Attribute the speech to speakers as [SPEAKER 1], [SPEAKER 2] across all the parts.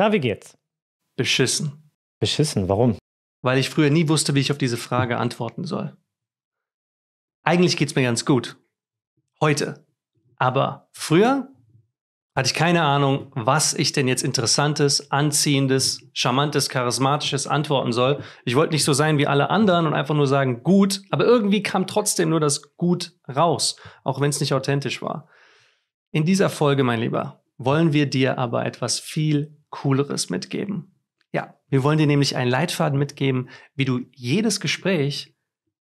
[SPEAKER 1] Na, wie geht's? Beschissen.
[SPEAKER 2] Beschissen, warum?
[SPEAKER 1] Weil ich früher nie wusste, wie ich auf diese Frage antworten soll. Eigentlich geht's mir ganz gut. Heute. Aber früher hatte ich keine Ahnung, was ich denn jetzt Interessantes, Anziehendes, Charmantes, Charismatisches antworten soll. Ich wollte nicht so sein wie alle anderen und einfach nur sagen, gut, aber irgendwie kam trotzdem nur das Gut raus, auch wenn es nicht authentisch war. In dieser Folge, mein Lieber, wollen wir dir aber etwas viel Cooleres mitgeben. Ja, wir wollen dir nämlich einen Leitfaden mitgeben, wie du jedes Gespräch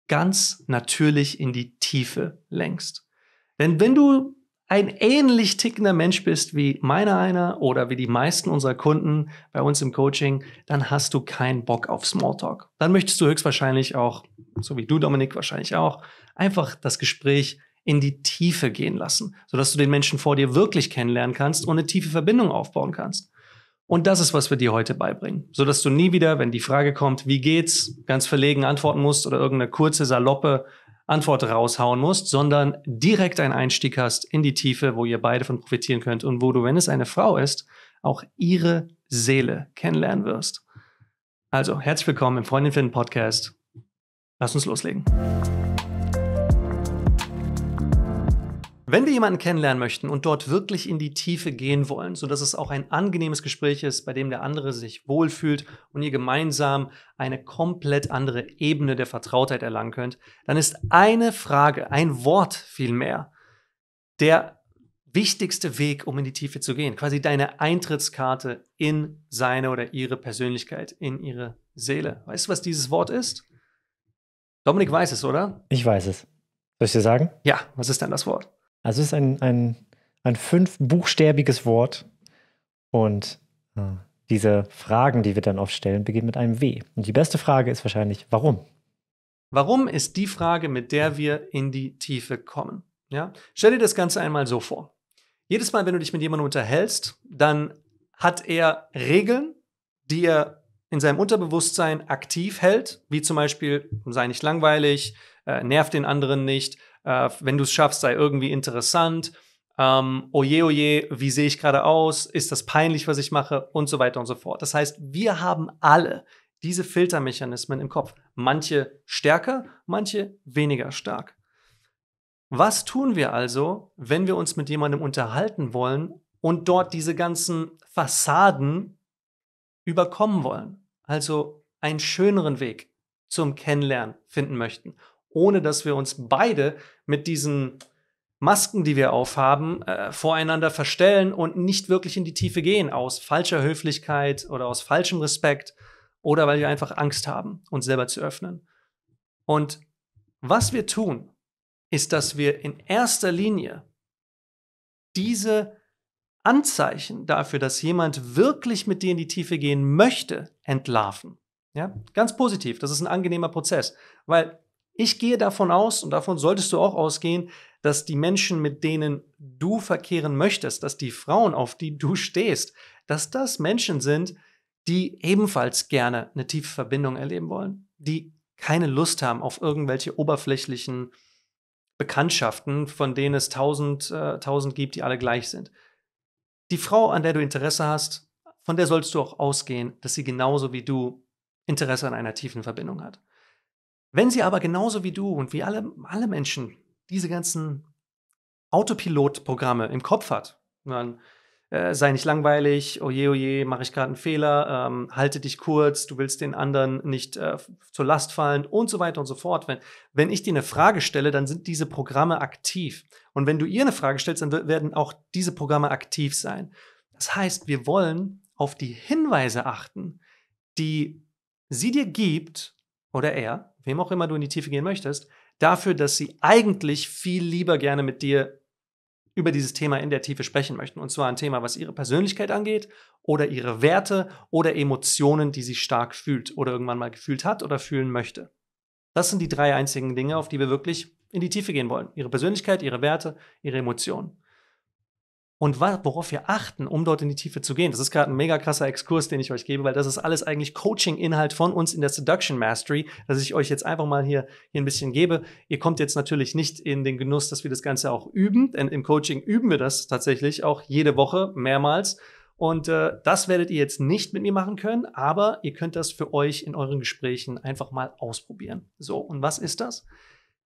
[SPEAKER 1] ganz natürlich in die Tiefe lenkst. Denn wenn du ein ähnlich tickender Mensch bist wie meiner einer oder wie die meisten unserer Kunden bei uns im Coaching, dann hast du keinen Bock auf Smalltalk. Dann möchtest du höchstwahrscheinlich auch, so wie du Dominik wahrscheinlich auch, einfach das Gespräch in die Tiefe gehen lassen, sodass du den Menschen vor dir wirklich kennenlernen kannst und eine tiefe Verbindung aufbauen kannst. Und das ist, was wir dir heute beibringen, sodass du nie wieder, wenn die Frage kommt, wie geht's, ganz verlegen antworten musst oder irgendeine kurze, saloppe Antwort raushauen musst, sondern direkt einen Einstieg hast in die Tiefe, wo ihr beide von profitieren könnt und wo du, wenn es eine Frau ist, auch ihre Seele kennenlernen wirst. Also, herzlich willkommen im Freundin finden Podcast. Lass uns loslegen. Wenn wir jemanden kennenlernen möchten und dort wirklich in die Tiefe gehen wollen, sodass es auch ein angenehmes Gespräch ist, bei dem der andere sich wohlfühlt und ihr gemeinsam eine komplett andere Ebene der Vertrautheit erlangen könnt, dann ist eine Frage, ein Wort vielmehr, der wichtigste Weg, um in die Tiefe zu gehen. Quasi deine Eintrittskarte in seine oder ihre Persönlichkeit, in ihre Seele. Weißt du, was dieses Wort ist? Dominik weiß es, oder?
[SPEAKER 2] Ich weiß es. Soll ich dir sagen?
[SPEAKER 1] Ja, was ist denn das Wort? Also
[SPEAKER 2] es ist ein, ein, ein fünfbuchstäbiges Wort. Und ja. Äh, diese Fragen, die wir dann oft stellen, beginnen mit einem W. Und die beste Frage ist wahrscheinlich, warum?
[SPEAKER 1] Warum ist die Frage, mit der wir in die Tiefe kommen? Ja? Stell dir das Ganze einmal so vor. Jedes Mal, wenn du dich mit jemandem unterhältst, dann hat er Regeln, die er in seinem Unterbewusstsein aktiv hält, wie zum Beispiel sei nicht langweilig, äh, nerv den anderen nicht, äh, wenn du es schaffst, sei irgendwie interessant. Ähm, oje, oh oje, oh wie sehe ich gerade aus? Ist das peinlich, was ich mache? Und so weiter und so fort. Das heißt, wir haben alle diese Filtermechanismen im Kopf. Manche stärker, manche weniger stark. Was tun wir also, wenn wir uns mit jemandem unterhalten wollen und dort diese ganzen Fassaden überkommen wollen? Also einen schöneren Weg zum Kennenlernen finden möchten ohne dass wir uns beide mit diesen Masken, die wir aufhaben, äh, voreinander verstellen und nicht wirklich in die Tiefe gehen, aus falscher Höflichkeit oder aus falschem Respekt oder weil wir einfach Angst haben, uns selber zu öffnen. Und was wir tun, ist, dass wir in erster Linie diese Anzeichen dafür, dass jemand wirklich mit dir in die Tiefe gehen möchte, entlarven. Ja, ganz positiv. Das ist ein angenehmer Prozess, weil ich gehe davon aus, und davon solltest du auch ausgehen, dass die Menschen, mit denen du verkehren möchtest, dass die Frauen, auf die du stehst, dass das Menschen sind, die ebenfalls gerne eine tiefe Verbindung erleben wollen, die keine Lust haben auf irgendwelche oberflächlichen Bekanntschaften, von denen es tausend, äh, tausend gibt, die alle gleich sind. Die Frau, an der du Interesse hast, von der sollst du auch ausgehen, dass sie genauso wie du Interesse an einer tiefen Verbindung hat. Wenn sie aber genauso wie du und wie alle, alle Menschen diese ganzen Autopilot-Programme im Kopf hat, dann äh, sei nicht langweilig, oje, oh oje, oh mache ich gerade einen Fehler, ähm, halte dich kurz, du willst den anderen nicht äh, zur Last fallen und so weiter und so fort. Wenn, wenn ich dir eine Frage stelle, dann sind diese Programme aktiv. Und wenn du ihr eine Frage stellst, dann werden auch diese Programme aktiv sein. Das heißt, wir wollen auf die Hinweise achten, die sie dir gibt, oder er, wem auch immer du in die Tiefe gehen möchtest, dafür, dass sie eigentlich viel lieber gerne mit dir über dieses Thema in der Tiefe sprechen möchten. Und zwar ein Thema, was ihre Persönlichkeit angeht oder ihre Werte oder Emotionen, die sie stark fühlt oder irgendwann mal gefühlt hat oder fühlen möchte. Das sind die drei einzigen Dinge, auf die wir wirklich in die Tiefe gehen wollen. Ihre Persönlichkeit, ihre Werte, ihre Emotionen und worauf wir achten, um dort in die Tiefe zu gehen. Das ist gerade ein mega krasser Exkurs, den ich euch gebe, weil das ist alles eigentlich Coaching-Inhalt von uns in der Seduction Mastery, dass ich euch jetzt einfach mal hier, hier ein bisschen gebe. Ihr kommt jetzt natürlich nicht in den Genuss, dass wir das Ganze auch üben, denn im Coaching üben wir das tatsächlich auch jede Woche mehrmals. Und äh, das werdet ihr jetzt nicht mit mir machen können, aber ihr könnt das für euch in euren Gesprächen einfach mal ausprobieren. So, und was ist das?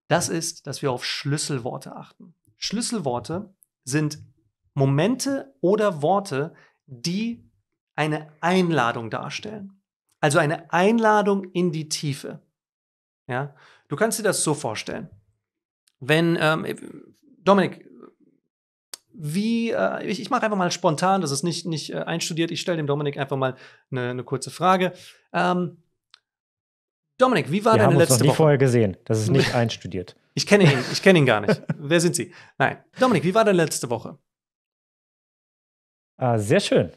[SPEAKER 1] Das ist, dass wir auf Schlüsselworte achten. Schlüsselworte sind Momente oder Worte, die eine Einladung darstellen. Also eine Einladung in die Tiefe. Ja? Du kannst dir das so vorstellen. Wenn, ähm, äh, Dominik, wie, äh, ich, ich mache einfach mal spontan, das ist nicht, nicht äh, einstudiert, ich stelle dem Dominik einfach mal eine, eine kurze Frage. Ähm, Dominik, wie war Wir deine haben uns letzte noch nie Woche? vorher
[SPEAKER 2] gesehen, das ist nicht einstudiert. ich kenne ihn, ich kenne ihn gar nicht.
[SPEAKER 1] Wer sind Sie? Nein. Dominik, wie war deine letzte Woche?
[SPEAKER 2] Ah, sehr schön.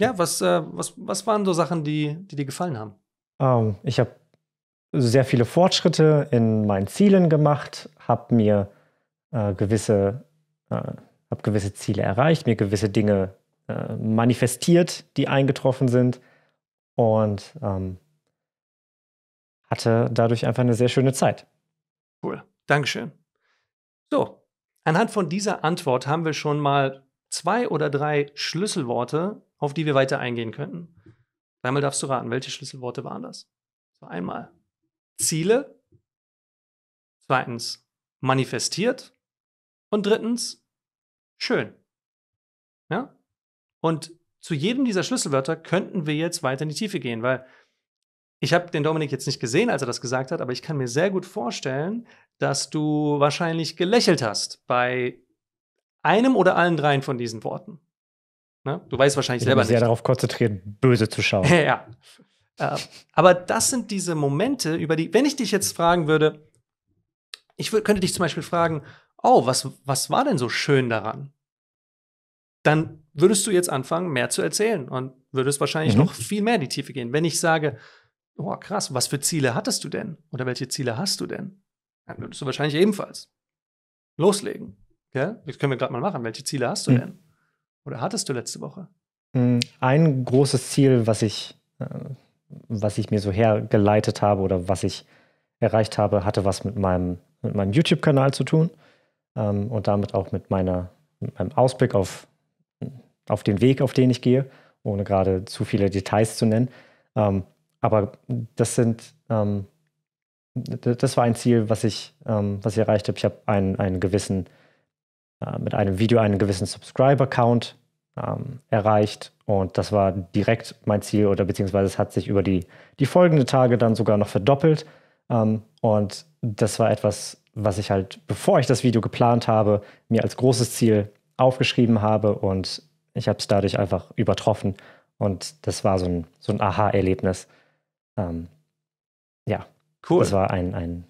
[SPEAKER 1] Ja, was, äh, was, was waren so Sachen, die, die dir gefallen haben?
[SPEAKER 2] Um, ähm, ich habe sehr viele Fortschritte in meinen Zielen gemacht, habe mir äh, gewisse, äh, gewisse Ziele erreicht, mir gewisse Dinge äh, manifestiert, die eingetroffen sind und ähm, hatte dadurch einfach eine sehr schöne Zeit.
[SPEAKER 1] Cool, Dankeschön. So, anhand von dieser Antwort haben wir schon mal zwei oder drei Schlüsselworte, auf die wir weiter eingehen könnten. Einmal darfst du raten, welche Schlüsselworte waren das? einmal Ziele, zweitens manifestiert und drittens schön. Ja? Und zu jedem dieser Schlüsselwörter könnten wir jetzt weiter in die Tiefe gehen, weil ich habe den Dominik jetzt nicht gesehen, als er das gesagt hat, aber ich kann mir sehr gut vorstellen, dass du wahrscheinlich gelächelt hast bei einem oder allen dreien von diesen Worten. Ne? Du weißt wahrscheinlich ich selber nicht. sehr
[SPEAKER 2] darauf konzentriert, böse zu schauen.
[SPEAKER 1] ja. Äh, aber das sind diese Momente, über die, wenn ich dich jetzt fragen würde, ich könnte dich zum Beispiel fragen, oh, was, was war denn so schön daran? Dann würdest du jetzt anfangen, mehr zu erzählen und würdest wahrscheinlich mhm. noch viel mehr in die Tiefe gehen. Wenn ich sage, oh krass, was für Ziele hattest du denn? Oder welche Ziele hast du denn? Dann würdest du wahrscheinlich ebenfalls loslegen. Gell? Das können wir gerade mal machen. Welche Ziele hast du hm. denn? Oder hattest du letzte Woche? Hm,
[SPEAKER 2] ein großes Ziel, was ich, äh, was ich mir so hergeleitet habe oder was ich erreicht habe, hatte was mit meinem, mit meinem YouTube-Kanal zu tun ähm, und damit auch mit, meiner, mit meinem Ausblick auf, auf den Weg, auf den ich gehe, ohne gerade zu viele Details zu nennen. Ähm, aber das sind, ähm, das war ein Ziel, was ich, was ich erreicht habe. Ich habe einen, einen gewissen äh, mit einem Video einen gewissen Subscriber-Count ähm, erreicht. Und das war direkt mein Ziel oder beziehungsweise es hat sich über die, die folgenden Tage dann sogar noch verdoppelt. Ähm, und das war etwas, was ich halt, bevor ich das Video geplant habe, mir als großes Ziel aufgeschrieben habe und ich habe es dadurch einfach übertroffen. Und das war so ein, so ein Aha-Erlebnis. Ähm, ja. Cool. Das war ein, ein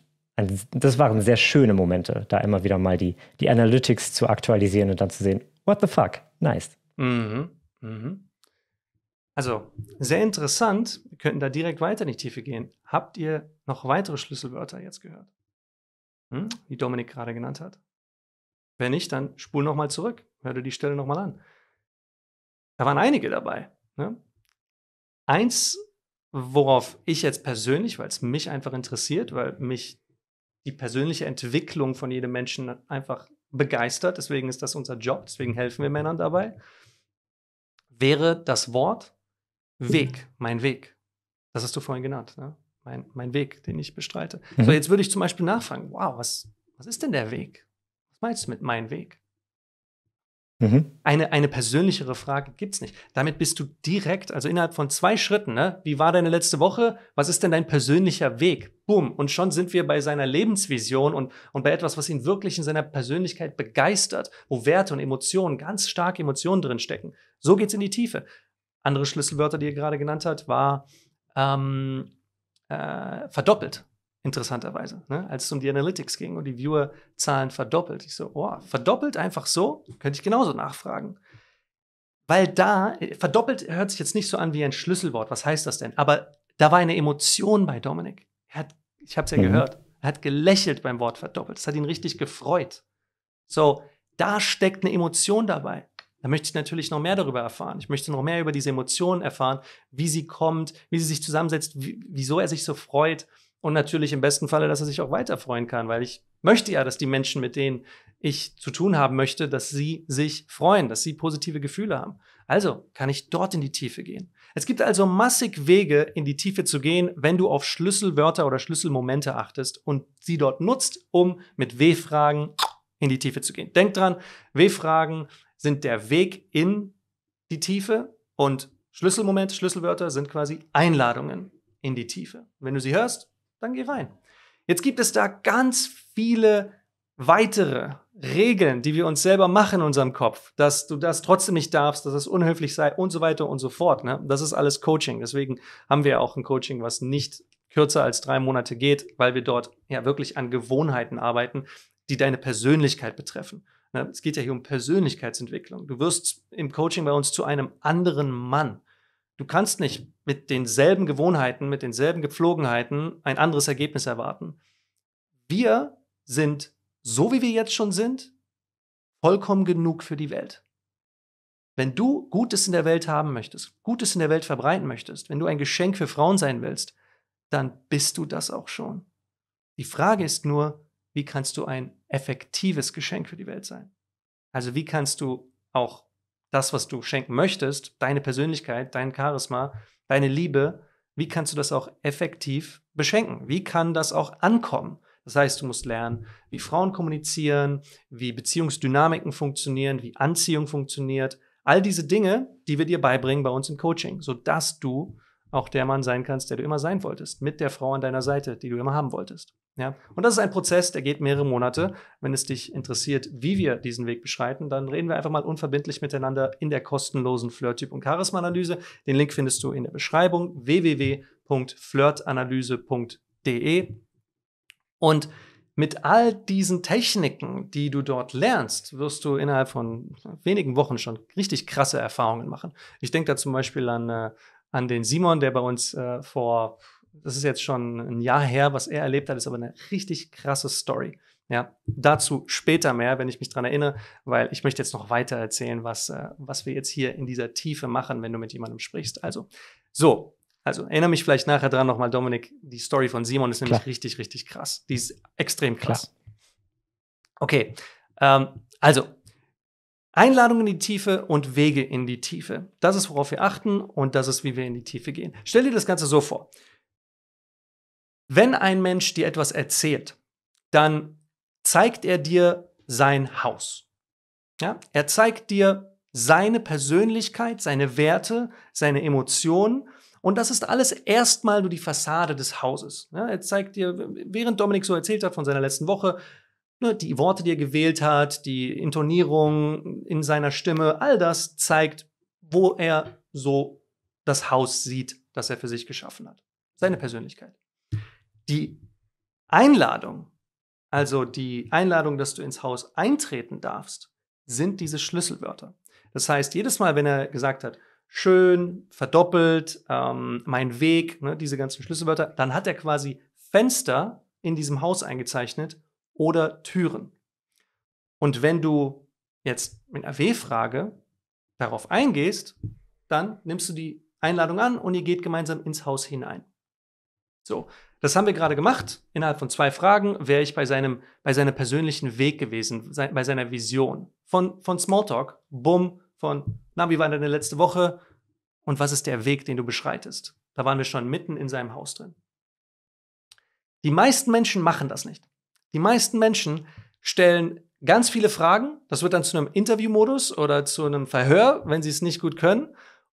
[SPEAKER 2] das waren sehr schöne Momente, da immer wieder mal die, die Analytics zu aktualisieren und dann zu sehen, what the fuck, nice.
[SPEAKER 1] Mhm. Mhm. Also, sehr interessant. Wir könnten da direkt weiter in die Tiefe gehen. Habt ihr noch weitere Schlüsselwörter jetzt gehört? Hm? Die Dominik gerade genannt hat. Wenn nicht, dann spul nochmal zurück. Hör dir die Stelle nochmal an. Da waren einige dabei. Ne? Eins, worauf ich jetzt persönlich, weil es mich einfach interessiert, weil mich die persönliche Entwicklung von jedem Menschen einfach begeistert. Deswegen ist das unser Job, deswegen helfen wir Männern dabei. Wäre das Wort Weg, mein Weg. Das hast du vorhin genannt, ne? mein, mein Weg, den ich bestreite. Mhm. So, jetzt würde ich zum Beispiel nachfragen, wow, was, was ist denn der Weg? Was meinst du mit mein Weg? Mhm. Eine, eine persönlichere Frage gibt es nicht. Damit bist du direkt, also innerhalb von zwei Schritten, ne? wie war deine letzte Woche? Was ist denn dein persönlicher Weg? Boom. Und schon sind wir bei seiner Lebensvision und, und bei etwas, was ihn wirklich in seiner Persönlichkeit begeistert, wo Werte und Emotionen, ganz starke Emotionen drinstecken. So geht es in die Tiefe. Andere Schlüsselwörter, die ihr gerade genannt habt, war ähm, äh, verdoppelt interessanterweise, ne? als es um die Analytics ging und die Viewer-Zahlen verdoppelt. Ich so, oh, verdoppelt einfach so? Könnte ich genauso nachfragen. Weil da, äh, verdoppelt hört sich jetzt nicht so an wie ein Schlüsselwort. Was heißt das denn? Aber da war eine Emotion bei Dominik. Er hat, ich habe es ja mhm. gehört. Er hat gelächelt beim Wort verdoppelt. Das hat ihn richtig gefreut. So, da steckt eine Emotion dabei. Da möchte ich natürlich noch mehr darüber erfahren. Ich möchte noch mehr über diese Emotionen erfahren, wie sie kommt, wie sie sich zusammensetzt, wieso er sich so freut. Und natürlich im besten Falle, dass er sich auch weiter freuen kann, weil ich möchte ja, dass die Menschen, mit denen ich zu tun haben möchte, dass sie sich freuen, dass sie positive Gefühle haben. Also kann ich dort in die Tiefe gehen. Es gibt also massig Wege, in die Tiefe zu gehen, wenn du auf Schlüsselwörter oder Schlüsselmomente achtest und sie dort nutzt, um mit W-Fragen in die Tiefe zu gehen. Denk dran, W-Fragen sind der Weg in die Tiefe und Schlüsselmomente, Schlüsselwörter sind quasi Einladungen in die Tiefe. Wenn du sie hörst, dann geh rein. Jetzt gibt es da ganz viele weitere Regeln, die wir uns selber machen in unserem Kopf, dass du das trotzdem nicht darfst, dass es das unhöflich sei und so weiter und so fort. Ne? Das ist alles Coaching. Deswegen haben wir auch ein Coaching, was nicht kürzer als drei Monate geht, weil wir dort ja wirklich an Gewohnheiten arbeiten, die deine Persönlichkeit betreffen. Ne? Es geht ja hier um Persönlichkeitsentwicklung. Du wirst im Coaching bei uns zu einem anderen Mann. Du kannst nicht mit denselben Gewohnheiten, mit denselben Gepflogenheiten ein anderes Ergebnis erwarten. Wir sind, so wie wir jetzt schon sind, vollkommen genug für die Welt. Wenn du Gutes in der Welt haben möchtest, Gutes in der Welt verbreiten möchtest, wenn du ein Geschenk für Frauen sein willst, dann bist du das auch schon. Die Frage ist nur, wie kannst du ein effektives Geschenk für die Welt sein? Also wie kannst du auch das, was du schenken möchtest, deine Persönlichkeit, dein Charisma, deine Liebe, wie kannst du das auch effektiv beschenken? Wie kann das auch ankommen? Das heißt, du musst lernen, wie Frauen kommunizieren, wie Beziehungsdynamiken funktionieren, wie Anziehung funktioniert. All diese Dinge, die wir dir beibringen bei uns im Coaching, sodass du auch der Mann sein kannst, der du immer sein wolltest, mit der Frau an deiner Seite, die du immer haben wolltest. Ja? Und das ist ein Prozess, der geht mehrere Monate. Wenn es dich interessiert, wie wir diesen Weg beschreiten, dann reden wir einfach mal unverbindlich miteinander in der kostenlosen Flirt-Typ- und Charisma-Analyse. Den Link findest du in der Beschreibung www.flirtanalyse.de. Und mit all diesen Techniken, die du dort lernst, wirst du innerhalb von wenigen Wochen schon richtig krasse Erfahrungen machen. Ich denke da zum Beispiel an, äh, an den Simon, der bei uns äh, vor das ist jetzt schon ein Jahr her, was er erlebt hat, ist aber eine richtig krasse Story. Ja, dazu später mehr, wenn ich mich daran erinnere, weil ich möchte jetzt noch weiter erzählen, was, äh, was wir jetzt hier in dieser Tiefe machen, wenn du mit jemandem sprichst. Also, so, also erinnere mich vielleicht nachher dran nochmal, Dominik, die Story von Simon ist nämlich Klar. richtig, richtig krass. Die ist extrem krass. Klar. Okay, ähm, also Einladung in die Tiefe und Wege in die Tiefe. Das ist, worauf wir achten und das ist, wie wir in die Tiefe gehen. Stell dir das Ganze so vor. Wenn ein Mensch dir etwas erzählt, dann zeigt er dir sein Haus. Ja? Er zeigt dir seine Persönlichkeit, seine Werte, seine Emotionen. Und das ist alles erstmal nur die Fassade des Hauses. Ja, er zeigt dir, während Dominik so erzählt hat von seiner letzten Woche, ne, die Worte, die er gewählt hat, die Intonierung in seiner Stimme, all das zeigt, wo er so das Haus sieht, das er für sich geschaffen hat. Seine Persönlichkeit. Die Einladung, also die Einladung, dass du ins Haus eintreten darfst, sind diese Schlüsselwörter. Das heißt, jedes Mal, wenn er gesagt hat, schön, verdoppelt, ähm, mein Weg, ne, diese ganzen Schlüsselwörter, dann hat er quasi Fenster in diesem Haus eingezeichnet oder Türen. Und wenn du jetzt mit einer W-Frage darauf eingehst, dann nimmst du die Einladung an und ihr geht gemeinsam ins Haus hinein. So, das haben wir gerade gemacht. Innerhalb von zwei Fragen wäre ich bei seinem, bei seinem persönlichen Weg gewesen, bei seiner Vision. Von, von Smalltalk, bumm, von, na, wie war deine letzte Woche? Und was ist der Weg, den du beschreitest? Da waren wir schon mitten in seinem Haus drin. Die meisten Menschen machen das nicht. Die meisten Menschen stellen ganz viele Fragen. Das wird dann zu einem Interviewmodus oder zu einem Verhör, wenn sie es nicht gut können.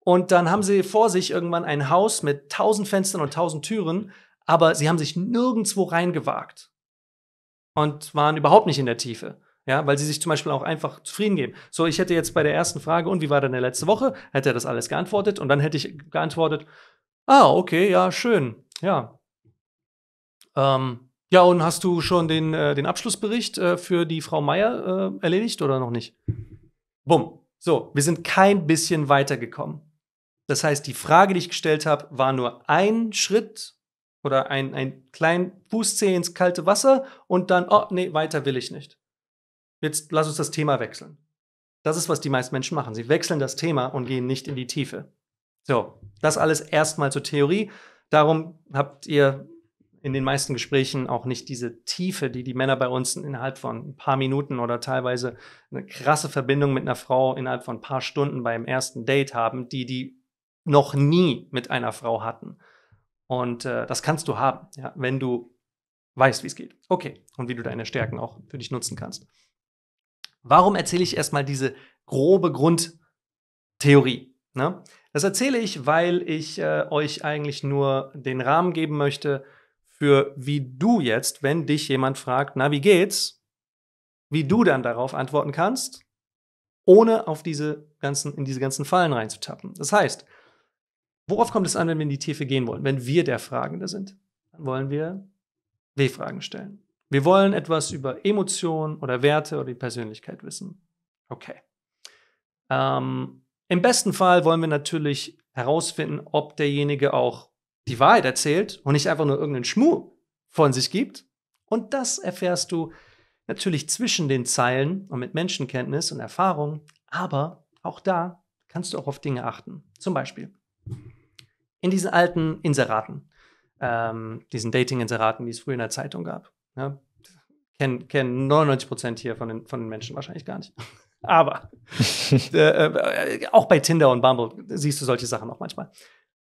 [SPEAKER 1] Und dann haben sie vor sich irgendwann ein Haus mit tausend Fenstern und tausend Türen, aber sie haben sich nirgendwo reingewagt und waren überhaupt nicht in der Tiefe. Ja, weil sie sich zum Beispiel auch einfach zufrieden geben. So, ich hätte jetzt bei der ersten Frage, und wie war denn der letzte Woche? Hätte er das alles geantwortet und dann hätte ich geantwortet, ah, okay, ja, schön, ja. Ähm, ja, und hast du schon den, äh, den Abschlussbericht äh, für die Frau Meier äh, erledigt oder noch nicht? Bumm. So, wir sind kein bisschen weitergekommen. Das heißt, die Frage, die ich gestellt habe, war nur ein Schritt oder ein, ein kleinen Fußzeh ins kalte Wasser und dann, oh nee, weiter will ich nicht. Jetzt lass uns das Thema wechseln. Das ist, was die meisten Menschen machen. Sie wechseln das Thema und gehen nicht in die Tiefe. So, das alles erstmal zur Theorie. Darum habt ihr in den meisten Gesprächen auch nicht diese Tiefe, die die Männer bei uns innerhalb von ein paar Minuten oder teilweise eine krasse Verbindung mit einer Frau innerhalb von ein paar Stunden beim ersten Date haben, die die noch nie mit einer Frau hatten. Und äh, das kannst du haben, ja, wenn du weißt, wie es geht. Okay, und wie du deine Stärken auch für dich nutzen kannst. Warum erzähle ich erstmal diese grobe Grundtheorie? Ne? Das erzähle ich, weil ich äh, euch eigentlich nur den Rahmen geben möchte für wie du jetzt, wenn dich jemand fragt, na, wie geht's? Wie du dann darauf antworten kannst, ohne auf diese ganzen, in diese ganzen Fallen reinzutappen. Das heißt, Worauf kommt es an, wenn wir in die Tiefe gehen wollen? Wenn wir der Fragende sind, dann wollen wir W-Fragen stellen. Wir wollen etwas über Emotionen oder Werte oder die Persönlichkeit wissen. Okay. Ähm, Im besten Fall wollen wir natürlich herausfinden, ob derjenige auch die Wahrheit erzählt und nicht einfach nur irgendeinen Schmuh von sich gibt. Und das erfährst du natürlich zwischen den Zeilen und mit Menschenkenntnis und Erfahrung. Aber auch da kannst du auch auf Dinge achten. Zum Beispiel, in diesen alten Inseraten, ähm, diesen Dating-Inseraten, die es früher in der Zeitung gab. Ja? Ne? Kennen, kennen 99 Prozent hier von den, von den Menschen wahrscheinlich gar nicht. Aber äh, äh, äh, auch bei Tinder und Bumble siehst du solche Sachen auch manchmal.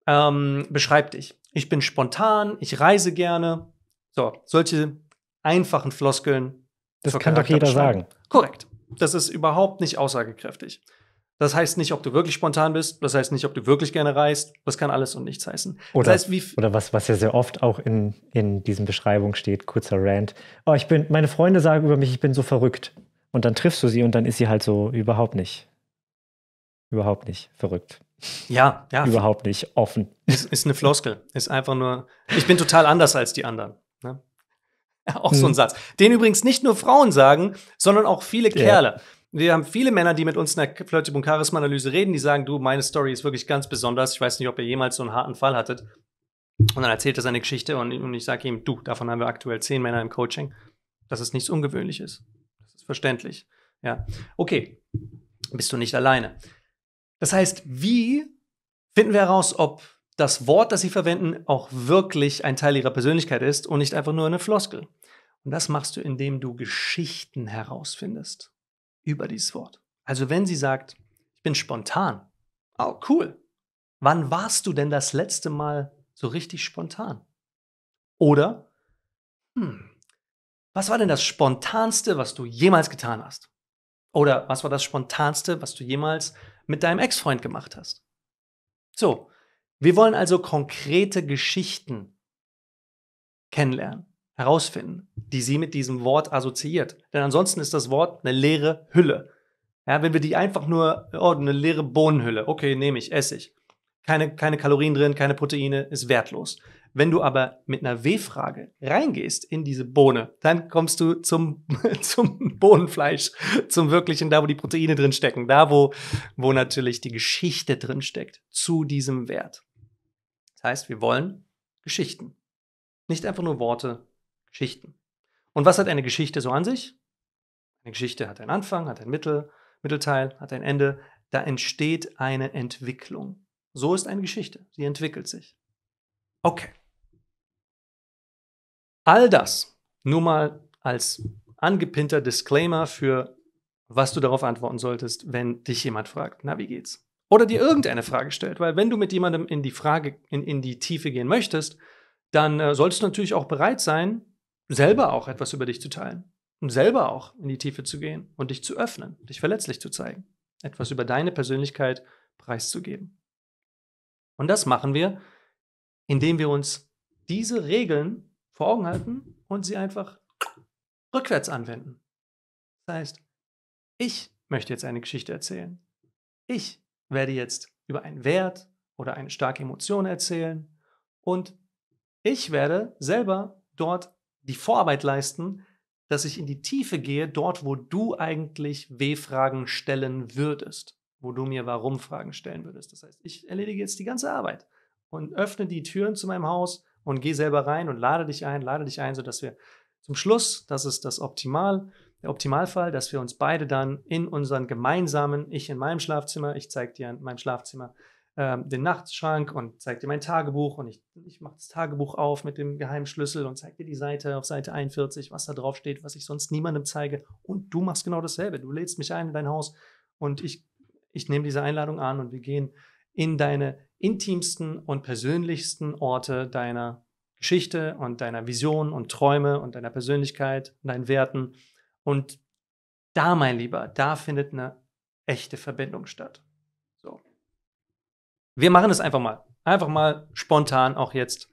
[SPEAKER 1] Ähm, beschreib dich. Ich bin spontan, ich reise gerne. So, solche einfachen Floskeln. Das kann doch jeder sagen. Korrekt. Das ist überhaupt nicht aussagekräftig. Das heißt nicht, ob du wirklich spontan bist. Das heißt nicht, ob du wirklich gerne reist. Das kann alles und nichts heißen. Oder, das heißt,
[SPEAKER 2] oder was, was ja sehr oft auch in, in diesen Beschreibungen steht, kurzer Rant. Oh, ich bin, meine Freunde sagen über mich, ich bin so verrückt. Und dann triffst du sie und dann ist sie halt so überhaupt nicht. Überhaupt nicht verrückt. Ja, ja. Überhaupt nicht offen.
[SPEAKER 1] Ist, ist eine Floskel. Ist einfach nur, ich bin total anders als die anderen. Ne? Auch so ein hm. Satz. Den übrigens nicht nur Frauen sagen, sondern auch viele Kerle. Wir haben viele Männer, die mit uns in der Flirty und Charisma-Analyse reden, die sagen, du, meine Story ist wirklich ganz besonders. Ich weiß nicht, ob ihr jemals so einen harten Fall hattet. Und dann erzählt er seine Geschichte und, und ich sage ihm, du, davon haben wir aktuell zehn Männer im Coaching. Das ist nichts Ungewöhnliches. Das ist verständlich. Ja. Okay, bist du nicht alleine. Das heißt, wie finden wir heraus, ob das Wort, das sie verwenden, auch wirklich ein Teil ihrer Persönlichkeit ist und nicht einfach nur eine Floskel? Und das machst du, indem du Geschichten herausfindest über dieses Wort. Also wenn sie sagt, ich bin spontan, oh cool, wann warst du denn das letzte Mal so richtig spontan? Oder, hm, was war denn das Spontanste, was du jemals getan hast? Oder was war das Spontanste, was du jemals mit deinem Ex-Freund gemacht hast? So, wir wollen also konkrete Geschichten kennenlernen herausfinden, die sie mit diesem Wort assoziiert. Denn ansonsten ist das Wort eine leere Hülle. Ja, wenn wir die einfach nur, oh, eine leere Bohnenhülle, okay, nehme ich, esse ich. Keine, keine Kalorien drin, keine Proteine, ist wertlos. Wenn du aber mit einer W-Frage reingehst in diese Bohne, dann kommst du zum, zum Bohnenfleisch, zum wirklichen, da wo die Proteine drin stecken, da wo, wo natürlich die Geschichte drin steckt, zu diesem Wert. Das heißt, wir wollen Geschichten. Nicht einfach nur Worte, Schichten. Und was hat eine Geschichte so an sich? Eine Geschichte hat einen Anfang, hat ein Mittel, Mittelteil, hat ein Ende. Da entsteht eine Entwicklung. So ist eine Geschichte. Sie entwickelt sich. Okay. All das nur mal als angepinnter Disclaimer für was du darauf antworten solltest, wenn dich jemand fragt, na, wie geht's? Oder dir irgendeine Frage stellt, weil wenn du mit jemandem in die Frage, in, in die Tiefe gehen möchtest, dann äh, solltest du natürlich auch bereit sein, selber auch etwas über dich zu teilen, um selber auch in die Tiefe zu gehen und dich zu öffnen, dich verletzlich zu zeigen, etwas über deine Persönlichkeit preiszugeben. Und das machen wir, indem wir uns diese Regeln vor Augen halten und sie einfach rückwärts anwenden. Das heißt, ich möchte jetzt eine Geschichte erzählen. Ich werde jetzt über einen Wert oder eine starke Emotion erzählen und ich werde selber dort die Vorarbeit leisten, dass ich in die Tiefe gehe, dort, wo du eigentlich W-Fragen stellen würdest, wo du mir Warum-Fragen stellen würdest. Das heißt, ich erledige jetzt die ganze Arbeit und öffne die Türen zu meinem Haus und gehe selber rein und lade dich ein, lade dich ein, sodass wir zum Schluss, das ist das Optimal, der Optimalfall, dass wir uns beide dann in unseren gemeinsamen, ich in meinem Schlafzimmer, ich zeige dir in meinem Schlafzimmer, ähm, den Nachtschrank und zeige dir mein Tagebuch und ich, ich mache das Tagebuch auf mit dem geheimen Schlüssel und zeige dir die Seite auf Seite 41, was da drauf steht, was ich sonst niemandem zeige. Und du machst genau dasselbe. Du lädst mich ein in dein Haus und ich, ich nehme diese Einladung an und wir gehen in deine intimsten und persönlichsten Orte deiner Geschichte und deiner Vision und Träume und deiner Persönlichkeit und deinen Werten. Und da, mein Lieber, da findet eine echte Verbindung statt. Wir machen es einfach mal. Einfach mal spontan auch jetzt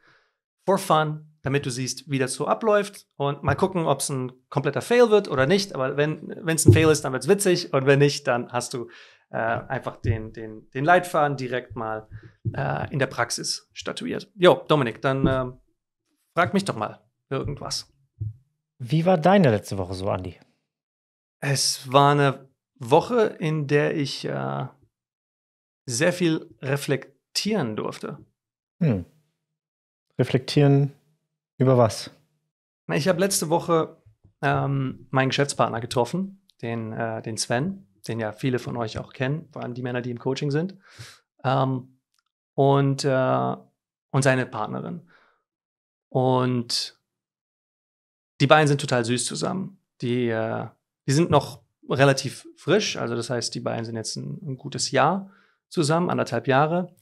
[SPEAKER 1] for fun, damit du siehst, wie das so abläuft und mal gucken, ob es ein kompletter Fail wird oder nicht. Aber wenn es ein Fail ist, dann wird es witzig und wenn nicht, dann hast du äh, einfach den, den, den Leitfaden direkt mal äh, in der Praxis statuiert. Jo, Dominik, dann äh, frag mich doch mal irgendwas.
[SPEAKER 2] Wie war deine letzte Woche so, Andi?
[SPEAKER 1] Es war eine Woche, in der ich äh, sehr viel reflektieren durfte.
[SPEAKER 2] Hm. Reflektieren über was?
[SPEAKER 1] Ich habe letzte Woche ähm, meinen Geschäftspartner getroffen, den, äh, den Sven, den ja viele von euch auch kennen, vor allem die Männer, die im Coaching sind, ähm, und, äh, und seine Partnerin. Und die beiden sind total süß zusammen. Die, äh, die sind noch relativ frisch, also das heißt, die beiden sind jetzt ein, ein gutes Jahr zusammen, anderthalb Jahre.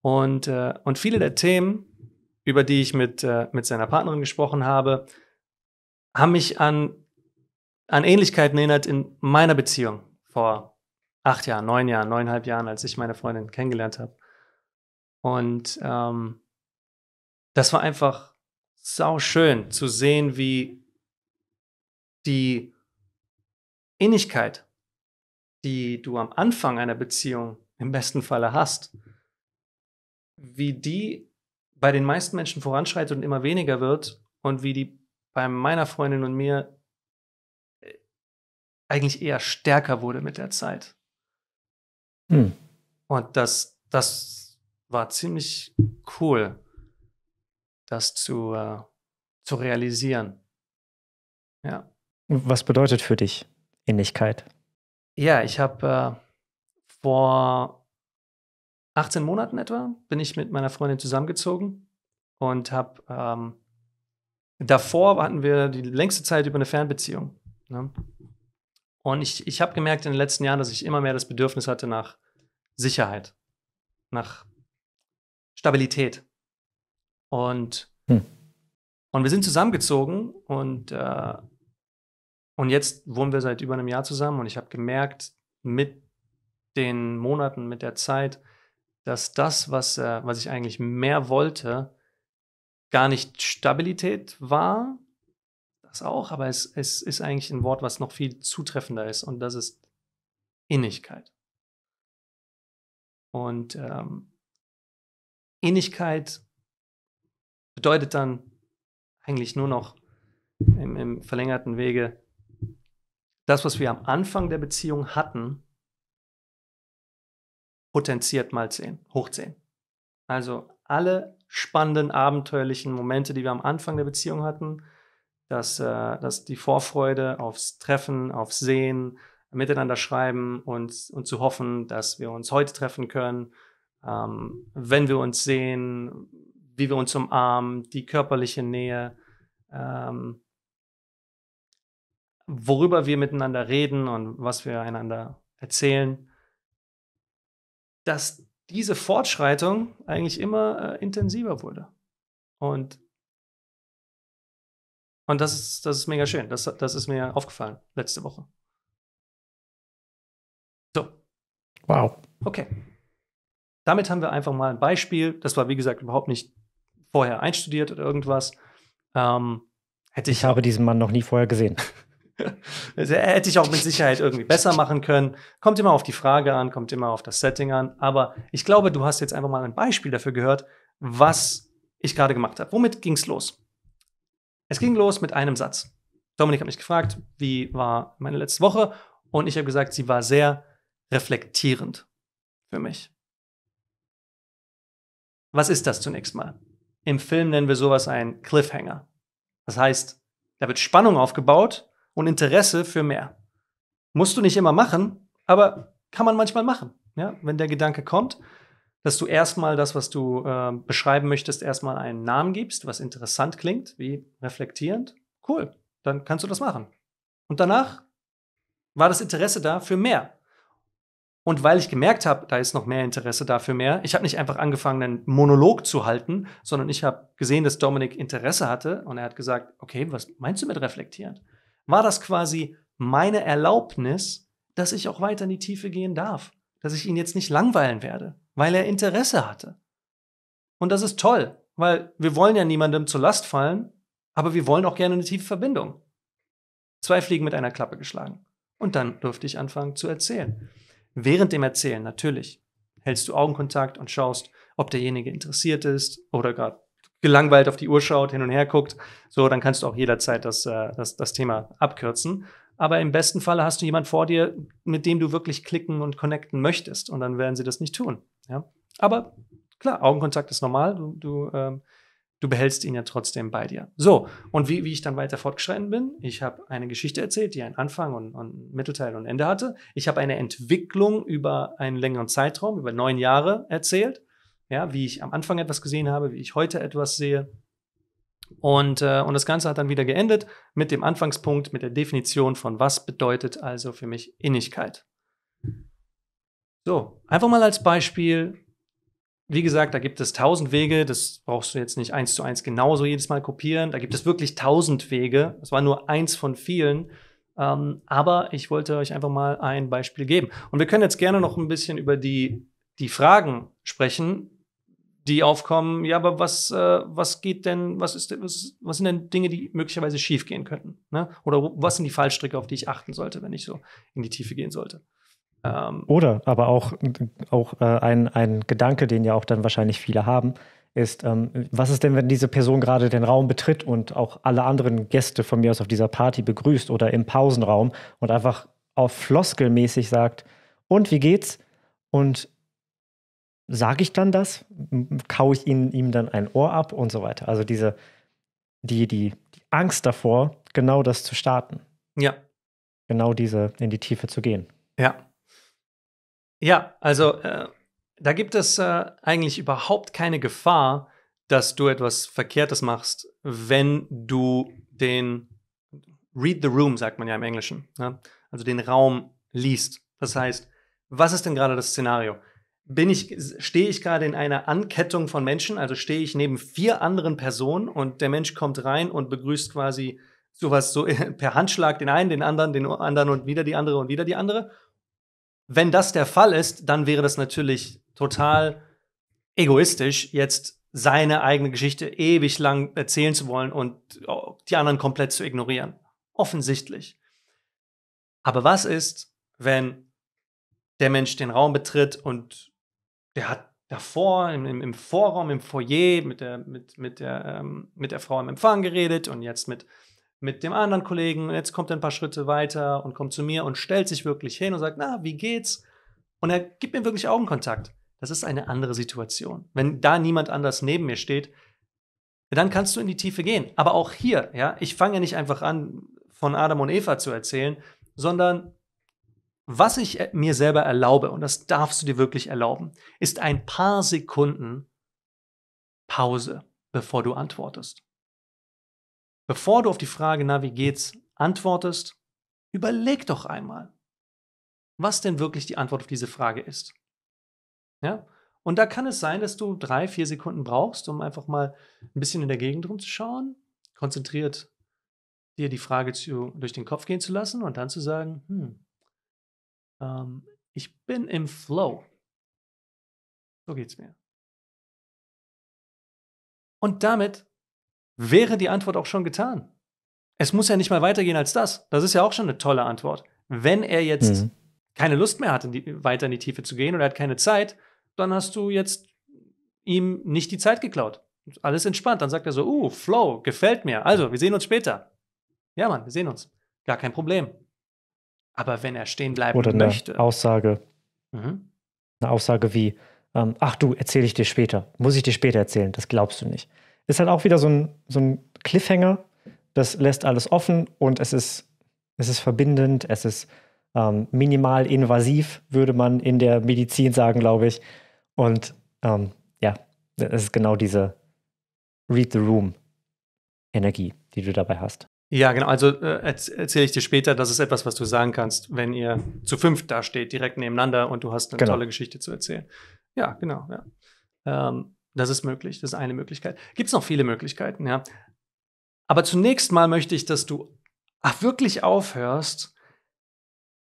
[SPEAKER 1] Und, äh, und viele der Themen, über die ich mit, äh, mit seiner Partnerin gesprochen habe, haben mich an, an Ähnlichkeiten erinnert in meiner Beziehung vor acht Jahren, neun Jahren, neuneinhalb Jahren, als ich meine Freundin kennengelernt habe. Und ähm, das war einfach sau schön zu sehen, wie die Innigkeit, die du am Anfang einer Beziehung im besten Falle hast, wie die bei den meisten Menschen voranschreitet und immer weniger wird und wie die bei meiner Freundin und mir äh, eigentlich eher stärker wurde mit der Zeit. Hm. Und das, das war ziemlich cool, das zu, äh, zu realisieren. Ja.
[SPEAKER 2] Was bedeutet für dich Ähnlichkeit?
[SPEAKER 1] Ja, ich habe äh, vor 18 Monaten etwa bin ich mit meiner Freundin zusammengezogen und habe ähm, davor hatten wir die längste Zeit über eine Fernbeziehung. Ne? Und ich, ich habe gemerkt in den letzten Jahren, dass ich immer mehr das Bedürfnis hatte nach Sicherheit, nach Stabilität. Und, hm. und wir sind zusammengezogen und, äh, und jetzt wohnen wir seit über einem Jahr zusammen und ich habe gemerkt, mit den Monaten, mit der Zeit, dass das, was, äh, was ich eigentlich mehr wollte, gar nicht Stabilität war. Das auch, aber es, es ist eigentlich ein Wort, was noch viel zutreffender ist und das ist Innigkeit. Und ähm, Innigkeit bedeutet dann eigentlich nur noch im, im verlängerten Wege das, was wir am Anfang der Beziehung hatten, potenziert mal 10, hoch 10. Also alle spannenden, abenteuerlichen Momente, die wir am Anfang der Beziehung hatten, dass, äh, dass die Vorfreude aufs Treffen, aufs Sehen, miteinander schreiben und, und zu hoffen, dass wir uns heute treffen können, ähm, wenn wir uns sehen, wie wir uns umarmen, die körperliche Nähe, ähm, worüber wir miteinander reden und was wir einander erzählen dass diese Fortschreitung eigentlich immer äh, intensiver wurde. Und, und das, ist, das ist mega schön. Das, das ist mir aufgefallen letzte Woche. So. Wow. Okay. Damit haben wir einfach mal ein Beispiel. Das war, wie gesagt, überhaupt nicht vorher einstudiert oder irgendwas. Ähm,
[SPEAKER 2] hätte ich, ich habe diesen Mann noch nie vorher gesehen.
[SPEAKER 1] also, hätte ich auch mit Sicherheit irgendwie besser machen können. Kommt immer auf die Frage an, kommt immer auf das Setting an. Aber ich glaube, du hast jetzt einfach mal ein Beispiel dafür gehört, was ich gerade gemacht habe. Womit ging es los? Es ging los mit einem Satz. Dominik hat mich gefragt, wie war meine letzte Woche? Und ich habe gesagt, sie war sehr reflektierend für mich. Was ist das zunächst mal? Im Film nennen wir sowas einen Cliffhanger. Das heißt, da wird Spannung aufgebaut und Interesse für mehr. Musst du nicht immer machen, aber kann man manchmal machen. Ja? Wenn der Gedanke kommt, dass du erstmal das, was du äh, beschreiben möchtest, erstmal einen Namen gibst, was interessant klingt, wie reflektierend, cool, dann kannst du das machen. Und danach war das Interesse da für mehr. Und weil ich gemerkt habe, da ist noch mehr Interesse da für mehr, ich habe nicht einfach angefangen, einen Monolog zu halten, sondern ich habe gesehen, dass Dominik Interesse hatte und er hat gesagt, okay, was meinst du mit reflektieren? war das quasi meine Erlaubnis, dass ich auch weiter in die Tiefe gehen darf, dass ich ihn jetzt nicht langweilen werde, weil er Interesse hatte. Und das ist toll, weil wir wollen ja niemandem zur Last fallen, aber wir wollen auch gerne eine tiefe Verbindung. Zwei Fliegen mit einer Klappe geschlagen. Und dann durfte ich anfangen zu erzählen. Während dem Erzählen natürlich hältst du Augenkontakt und schaust, ob derjenige interessiert ist oder gerade gelangweilt auf die Uhr schaut, hin und her guckt, so, dann kannst du auch jederzeit das, äh, das, das Thema abkürzen. Aber im besten Falle hast du jemand vor dir, mit dem du wirklich klicken und connecten möchtest. Und dann werden sie das nicht tun. Ja? Aber klar, Augenkontakt ist normal. Du, du, ähm, du behältst ihn ja trotzdem bei dir. So, und wie, wie ich dann weiter fortgeschritten bin, ich habe eine Geschichte erzählt, die einen Anfang und, und Mittelteil und Ende hatte. Ich habe eine Entwicklung über einen längeren Zeitraum, über neun Jahre erzählt ja, wie ich am Anfang etwas gesehen habe, wie ich heute etwas sehe. Und, äh, und das Ganze hat dann wieder geendet mit dem Anfangspunkt, mit der Definition von was bedeutet also für mich Innigkeit. So, einfach mal als Beispiel. Wie gesagt, da gibt es tausend Wege, das brauchst du jetzt nicht eins zu eins genauso jedes Mal kopieren. Da gibt es wirklich tausend Wege. Das war nur eins von vielen. Ähm, aber ich wollte euch einfach mal ein Beispiel geben. Und wir können jetzt gerne noch ein bisschen über die, die Fragen sprechen, die aufkommen, ja, aber was, äh, was geht denn, was ist was, was sind denn Dinge, die möglicherweise schiefgehen könnten? Ne? Oder was sind die Fallstricke, auf die ich achten sollte, wenn ich so in die Tiefe gehen sollte?
[SPEAKER 2] Ähm, Oder aber auch, auch äh, ein, ein Gedanke, den ja auch dann wahrscheinlich viele haben, ist, ähm, was ist denn, wenn diese Person gerade den Raum betritt und auch alle anderen Gäste von mir aus auf dieser Party begrüßt oder im Pausenraum und einfach auf floskelmäßig sagt, und wie geht's? Und sage ich dann das? Kau ich ihn, ihm dann ein Ohr ab und so weiter? Also diese, die, die, die Angst davor, genau das zu starten. Ja. Genau diese in die Tiefe zu gehen. Ja.
[SPEAKER 1] Ja, also äh, da gibt es äh, eigentlich überhaupt keine Gefahr, dass du etwas Verkehrtes machst, wenn du den Read the Room, sagt man ja im Englischen, ne? also den Raum liest. Das heißt, was ist denn gerade das Szenario? bin ich, stehe ich gerade in einer Ankettung von Menschen, also stehe ich neben vier anderen Personen und der Mensch kommt rein und begrüßt quasi sowas so per Handschlag den einen, den anderen, den anderen und wieder die andere und wieder die andere. Wenn das der Fall ist, dann wäre das natürlich total egoistisch, jetzt seine eigene Geschichte ewig lang erzählen zu wollen und die anderen komplett zu ignorieren. Offensichtlich. Aber was ist, wenn der Mensch den Raum betritt und der hat davor im, im Vorraum, im Foyer mit der, mit, mit, der, ähm, mit der Frau im Empfang geredet und jetzt mit, mit dem anderen Kollegen. Und jetzt kommt er ein paar Schritte weiter und kommt zu mir und stellt sich wirklich hin und sagt, na, wie geht's? Und er gibt mir wirklich Augenkontakt. Das ist eine andere Situation. Wenn da niemand anders neben mir steht, dann kannst du in die Tiefe gehen. Aber auch hier, ja, ich fange ja nicht einfach an, von Adam und Eva zu erzählen, sondern was ich äh, mir selber erlaube, und das darfst du dir wirklich erlauben, ist ein paar Sekunden Pause, bevor du antwortest. Bevor du auf die Frage, na, wie geht's, antwortest, überleg doch einmal, was denn wirklich die Antwort auf diese Frage ist. Ja? Und da kann es sein, dass du drei, vier Sekunden brauchst, um einfach mal ein bisschen in der Gegend rumzuschauen, konzentriert dir die Frage zu, durch den Kopf gehen zu lassen und dann zu sagen, hm, ähm, ich bin im Flow. So geht's mir. Und damit wäre die Antwort auch schon getan. Es muss ja nicht mal weitergehen als das. Das ist ja auch schon eine tolle Antwort. Wenn er jetzt mhm. keine Lust mehr hat, in die, weiter in die Tiefe zu gehen oder hat keine Zeit, dann hast du jetzt ihm nicht die Zeit geklaut. Alles entspannt. Dann sagt er so, uh, Flow, gefällt mir. Also, wir sehen uns später. Ja, Mann, wir sehen uns. Gar kein Problem. Aber wenn er stehen bleiben oder eine möchte.
[SPEAKER 2] Aussage. Mhm. Eine Aussage wie, ähm, ach du, erzähle ich dir später. Muss ich dir später erzählen, das glaubst du nicht. Ist halt auch wieder so ein, so ein Cliffhanger, das lässt alles offen und es ist, es ist verbindend, es ist ähm, minimal invasiv, würde man in der Medizin sagen, glaube ich. Und ähm, ja, es ist genau diese Read the Room Energie, die du dabei hast.
[SPEAKER 1] Ja, genau. Also äh, erzähle ich dir später, das ist etwas, was du sagen kannst, wenn ihr zu fünf da steht, direkt nebeneinander und du hast eine genau. tolle Geschichte zu erzählen. Ja, genau. Ja. Ähm, das ist möglich, das ist eine Möglichkeit. Gibt es noch viele Möglichkeiten, ja. Aber zunächst mal möchte ich, dass du wirklich aufhörst,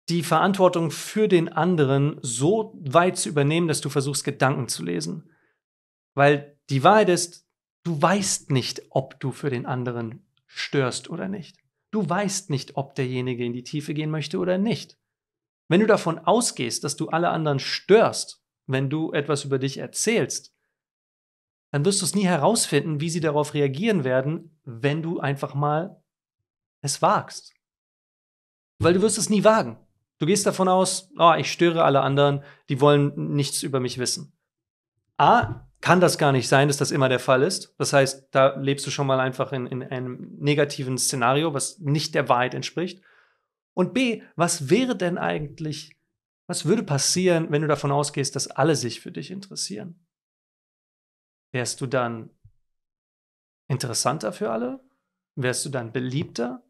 [SPEAKER 1] die Verantwortung für den anderen so weit zu übernehmen, dass du versuchst, Gedanken zu lesen. Weil die Wahrheit ist, du weißt nicht, ob du für den anderen störst oder nicht. Du weißt nicht, ob derjenige in die Tiefe gehen möchte oder nicht. Wenn du davon ausgehst, dass du alle anderen störst, wenn du etwas über dich erzählst, dann wirst du es nie herausfinden, wie sie darauf reagieren werden, wenn du einfach mal es wagst. Weil du wirst es nie wagen. Du gehst davon aus, oh, ich störe alle anderen, die wollen nichts über mich wissen. A, kann das gar nicht sein, dass das immer der Fall ist. Das heißt, da lebst du schon mal einfach in, in einem negativen Szenario, was nicht der Wahrheit entspricht. Und B, was wäre denn eigentlich, was würde passieren, wenn du davon ausgehst, dass alle sich für dich interessieren? Wärst du dann interessanter für alle? Wärst du dann beliebter?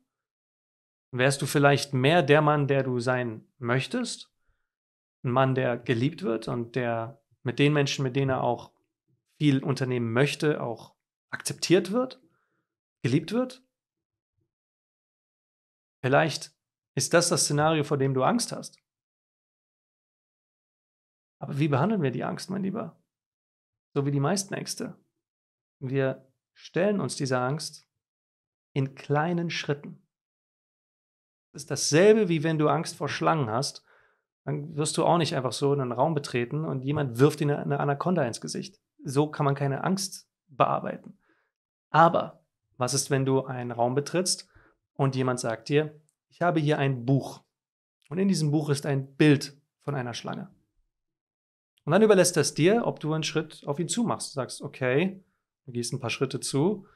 [SPEAKER 1] Wärst du vielleicht mehr der Mann, der du sein möchtest? Ein Mann, der geliebt wird und der mit den Menschen, mit denen er auch viel unternehmen möchte, auch akzeptiert wird, geliebt wird? Vielleicht ist das das Szenario, vor dem du Angst hast. Aber wie behandeln wir die Angst, mein Lieber? So wie die meisten Ängste. Wir stellen uns dieser Angst in kleinen Schritten. Das ist dasselbe, wie wenn du Angst vor Schlangen hast. Dann wirst du auch nicht einfach so in einen Raum betreten und jemand wirft dir eine Anaconda ins Gesicht so kann man keine Angst bearbeiten. Aber was ist, wenn du einen Raum betrittst und jemand sagt dir, ich habe hier ein Buch und in diesem Buch ist ein Bild von einer Schlange. Und dann überlässt das dir, ob du einen Schritt auf ihn zumachst. Du sagst, okay, du gehst ein paar Schritte zu.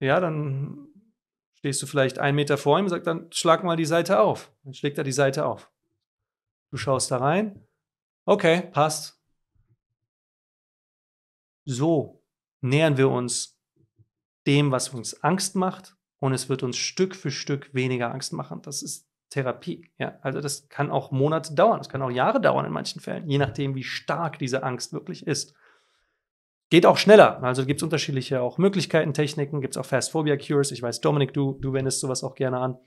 [SPEAKER 1] Ja, dann stehst du vielleicht einen Meter vor ihm und sagst, dann schlag mal die Seite auf. Dann schlägt er die Seite auf. Du schaust da rein. Okay, passt. So nähern wir uns dem, was uns Angst macht, und es wird uns Stück für Stück weniger Angst machen. Das ist Therapie. Ja? Also das kann auch Monate dauern, das kann auch Jahre dauern in manchen Fällen, je nachdem, wie stark diese Angst wirklich ist. Geht auch schneller. Also gibt es unterschiedliche auch Möglichkeiten, Techniken, gibt es auch Fast Phobia Cures. Ich weiß, Dominik, du, du wendest sowas auch gerne an.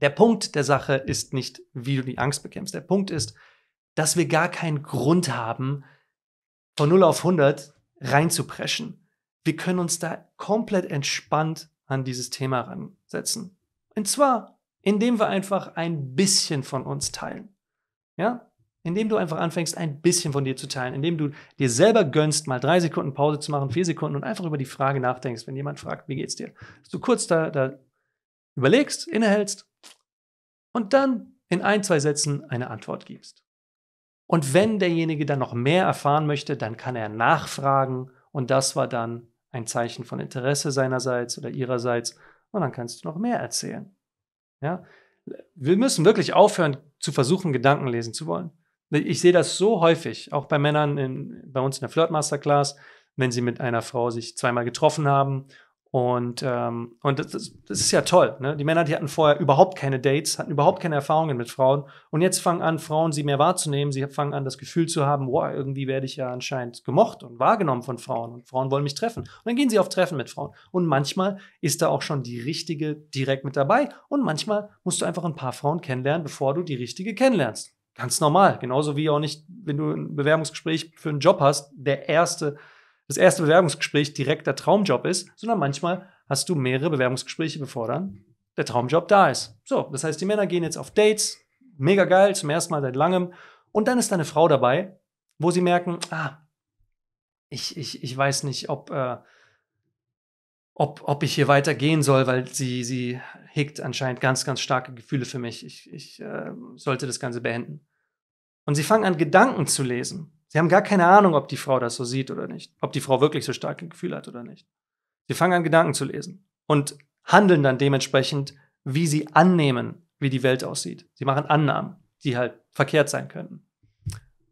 [SPEAKER 1] Der Punkt der Sache ist nicht, wie du die Angst bekämpfst. Der Punkt ist, dass wir gar keinen Grund haben, von 0 auf 100 reinzupreschen. Wir können uns da komplett entspannt an dieses Thema ransetzen. Und zwar, indem wir einfach ein bisschen von uns teilen. Ja? Indem du einfach anfängst, ein bisschen von dir zu teilen, indem du dir selber gönnst, mal drei Sekunden Pause zu machen, vier Sekunden und einfach über die Frage nachdenkst, wenn jemand fragt, wie geht's dir? Dass du kurz da, da überlegst, innehältst und dann in ein, zwei Sätzen eine Antwort gibst. Und wenn derjenige dann noch mehr erfahren möchte, dann kann er nachfragen und das war dann ein Zeichen von Interesse seinerseits oder ihrerseits und dann kannst du noch mehr erzählen. Ja? Wir müssen wirklich aufhören zu versuchen, Gedanken lesen zu wollen. Ich sehe das so häufig, auch bei Männern in, bei uns in der Flirt Masterclass, wenn sie mit einer Frau sich zweimal getroffen haben und, ähm, und das, das, das, ist ja toll. Ne? Die Männer, die hatten vorher überhaupt keine Dates, hatten überhaupt keine Erfahrungen mit Frauen. Und jetzt fangen an, Frauen sie mehr wahrzunehmen. Sie fangen an, das Gefühl zu haben, wow, irgendwie werde ich ja anscheinend gemocht und wahrgenommen von Frauen. Und Frauen wollen mich treffen. Und dann gehen sie auf Treffen mit Frauen. Und manchmal ist da auch schon die richtige direkt mit dabei. Und manchmal musst du einfach ein paar Frauen kennenlernen, bevor du die richtige kennenlernst. Ganz normal. Genauso wie auch nicht, wenn du ein Bewerbungsgespräch für einen Job hast, der erste das erste Bewerbungsgespräch direkt der Traumjob ist, sondern manchmal hast du mehrere Bewerbungsgespräche, bevor dann der Traumjob da ist. So, das heißt, die Männer gehen jetzt auf Dates, mega geil, zum ersten Mal seit langem. Und dann ist deine Frau dabei, wo sie merken, ah, ich, ich, ich weiß nicht, ob, äh, ob, ob ich hier weitergehen soll, weil sie, sie hegt anscheinend ganz, ganz starke Gefühle für mich. Ich, ich äh, sollte das Ganze beenden. Und sie fangen an, Gedanken zu lesen Sie haben gar keine Ahnung, ob die Frau das so sieht oder nicht, ob die Frau wirklich so starke Gefühle hat oder nicht. Sie fangen an, Gedanken zu lesen und handeln dann dementsprechend, wie sie annehmen, wie die Welt aussieht. Sie machen Annahmen, die halt verkehrt sein könnten.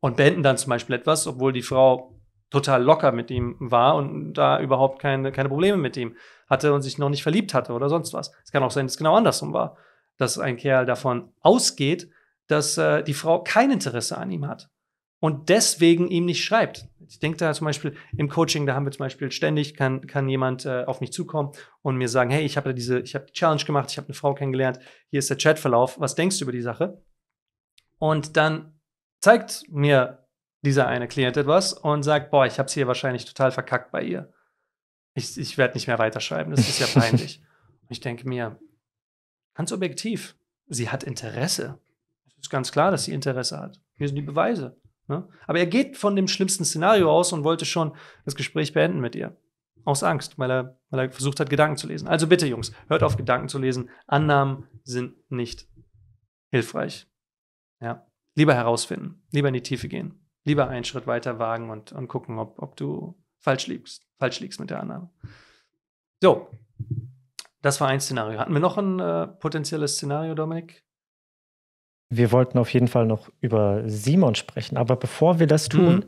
[SPEAKER 1] Und beenden dann zum Beispiel etwas, obwohl die Frau total locker mit ihm war und da überhaupt keine, keine Probleme mit ihm hatte und sich noch nicht verliebt hatte oder sonst was. Es kann auch sein, dass es genau andersrum war, dass ein Kerl davon ausgeht, dass äh, die Frau kein Interesse an ihm hat und deswegen ihm nicht schreibt. Ich denke da zum Beispiel im Coaching, da haben wir zum Beispiel ständig, kann, kann jemand äh, auf mich zukommen und mir sagen, hey, ich habe diese, ich habe die Challenge gemacht, ich habe eine Frau kennengelernt, hier ist der Chatverlauf, was denkst du über die Sache? Und dann zeigt mir dieser eine Klient etwas und sagt, boah, ich habe es hier wahrscheinlich total verkackt bei ihr. Ich, ich werde nicht mehr weiterschreiben, das ist ja peinlich. und ich denke mir, ganz objektiv, sie hat Interesse. Es ist ganz klar, dass sie Interesse hat. Hier sind die Beweise. Ne? Aber er geht von dem schlimmsten Szenario aus und wollte schon das Gespräch beenden mit ihr. Aus Angst, weil er, weil er versucht hat, Gedanken zu lesen. Also bitte, Jungs, hört auf, Gedanken zu lesen. Annahmen sind nicht hilfreich. Ja. Lieber herausfinden, lieber in die Tiefe gehen, lieber einen Schritt weiter wagen und, und gucken, ob, ob du falsch liegst, falsch liegst mit der Annahme. So, das war ein Szenario. Hatten wir noch ein äh, potenzielles Szenario, Dominik?
[SPEAKER 2] Wir wollten auf jeden Fall noch über Simon sprechen, aber bevor wir das tun, mhm.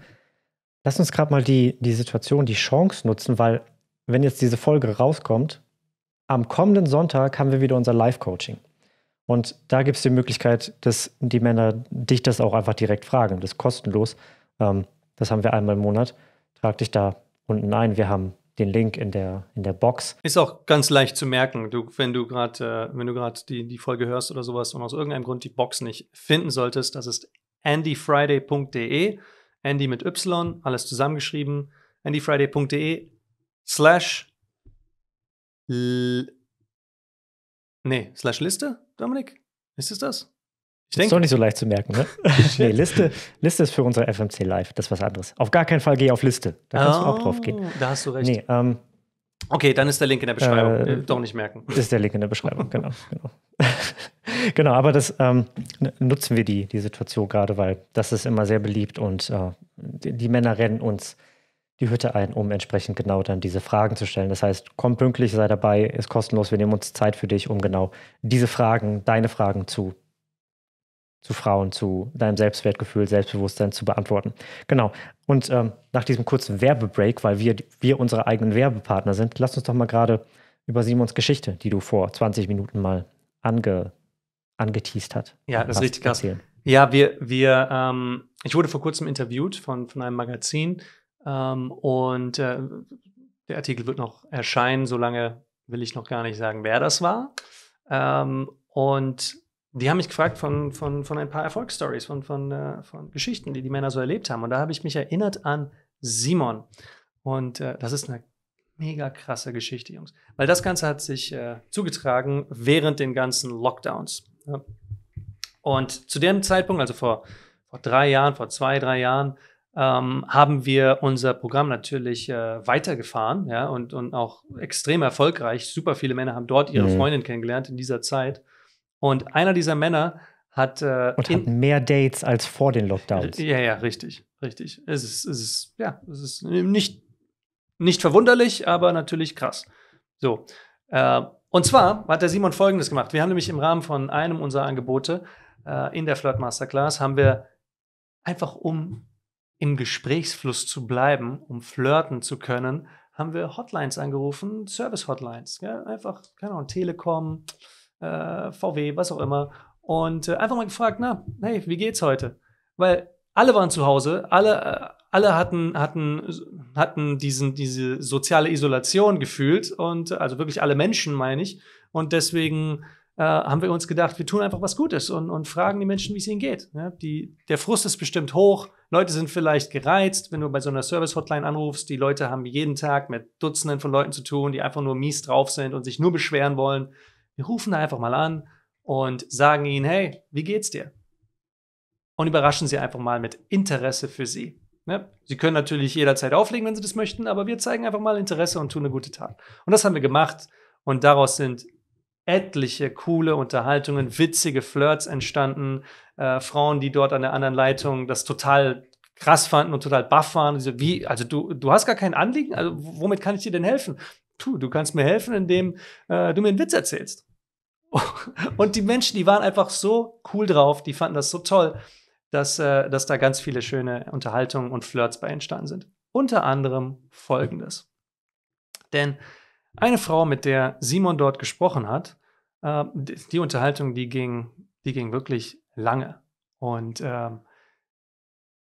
[SPEAKER 2] lass uns gerade mal die, die Situation, die Chance nutzen, weil wenn jetzt diese Folge rauskommt, am kommenden Sonntag haben wir wieder unser Live-Coaching. Und da gibt es die Möglichkeit, dass die Männer dich das auch einfach direkt fragen. Das ist kostenlos. Ähm, das haben wir einmal im Monat. Trag dich da unten ein. Wir haben den Link in der, in der Box.
[SPEAKER 1] Ist auch ganz leicht zu merken, du, wenn du gerade äh, wenn du gerade die, die Folge hörst oder sowas und aus irgendeinem Grund die Box nicht finden solltest, das ist andyfriday.de, Andy mit Y, alles zusammengeschrieben, andyfriday.de slash nee, slash Liste, Dominik? Ist es das? Ich denke, ist doch
[SPEAKER 2] nicht so leicht zu merken, ne? nee, Liste, Liste ist für unsere FMC Live, das ist was anderes. Auf gar keinen Fall geh auf Liste. Da kannst oh, du auch oh, drauf gehen.
[SPEAKER 1] Da hast du recht. Nee, ähm, okay, dann ist der Link in der Beschreibung. Äh, äh doch nicht merken.
[SPEAKER 2] Ist der Link in der Beschreibung, genau. genau. genau, aber das ähm, nutzen wir die, die Situation gerade, weil das ist immer sehr beliebt und äh, die, die, Männer rennen uns die Hütte ein, um entsprechend genau dann diese Fragen zu stellen. Das heißt, komm pünktlich, sei dabei, ist kostenlos, wir nehmen uns Zeit für dich, um genau diese Fragen, deine Fragen zu zu Frauen, zu deinem Selbstwertgefühl, Selbstbewusstsein zu beantworten. Genau. Und ähm, nach diesem kurzen Werbebreak, weil wir, wir unsere eigenen Werbepartner sind, lass uns doch mal gerade über Simons Geschichte, die du vor 20 Minuten mal ange, angeteased hat. Ja, das ist richtig
[SPEAKER 1] krass. Ja, wir, wir, ähm, ich wurde vor kurzem interviewt von, von einem Magazin ähm, und äh, der Artikel wird noch erscheinen, solange will ich noch gar nicht sagen, wer das war. Ähm, und die haben mich gefragt von, von, von ein paar Erfolgsstories, von, von, äh, von Geschichten, die die Männer so erlebt haben. Und da habe ich mich erinnert an Simon. Und äh, das ist eine mega krasse Geschichte, Jungs. Weil das Ganze hat sich äh, zugetragen während den ganzen Lockdowns. Ja. Und zu dem Zeitpunkt, also vor, vor drei Jahren, vor zwei, drei Jahren, ähm, haben wir unser Programm natürlich äh, weitergefahren ja, und, und auch extrem erfolgreich. Super viele Männer haben dort ihre mhm. Freundin kennengelernt in dieser Zeit. Und einer dieser Männer hat. Äh, und hat
[SPEAKER 2] mehr Dates als vor den Lockdowns.
[SPEAKER 1] Ja, ja, richtig, richtig. Es ist, es ist, ja, es ist nicht, nicht verwunderlich, aber natürlich krass. So. Äh, und zwar hat der Simon folgendes gemacht. Wir haben nämlich im Rahmen von einem unserer Angebote äh, in der Flirt Masterclass haben wir einfach um im Gesprächsfluss zu bleiben, um flirten zu können, haben wir Hotlines angerufen, Service-Hotlines. Einfach, keine Ahnung, Telekom, äh, VW, was auch immer. Und äh, einfach mal gefragt, na, hey, wie geht's heute? Weil alle waren zu Hause, alle, äh, alle hatten, hatten, hatten diesen, diese soziale Isolation gefühlt und also wirklich alle Menschen, meine ich. Und deswegen äh, haben wir uns gedacht, wir tun einfach was Gutes und, und fragen die Menschen, wie es ihnen geht. Ja, ne? die, der Frust ist bestimmt hoch, Leute sind vielleicht gereizt, wenn du bei so einer Service-Hotline anrufst. Die Leute haben jeden Tag mit Dutzenden von Leuten zu tun, die einfach nur mies drauf sind und sich nur beschweren wollen. Wir rufen einfach mal an und sagen ihnen, hey, wie geht's dir? Und überraschen sie einfach mal mit Interesse für sie. Ne? Sie können natürlich jederzeit auflegen, wenn sie das möchten, aber wir zeigen einfach mal Interesse und tun eine gute Tat. Und das haben wir gemacht und daraus sind etliche coole Unterhaltungen, witzige Flirts entstanden. Äh, Frauen, die dort an der anderen Leitung das total krass fanden und total baff waren. So, wie, also du, du hast gar kein Anliegen? Also womit kann ich dir denn helfen? Puh, du kannst mir helfen, indem äh, du mir einen Witz erzählst. Und die Menschen, die waren einfach so cool drauf, die fanden das so toll, dass, äh, dass da ganz viele schöne Unterhaltungen und Flirts bei entstanden sind. Unter anderem folgendes. Denn eine Frau, mit der Simon dort gesprochen hat, äh, die Unterhaltung, die ging, die ging wirklich lange. Und äh,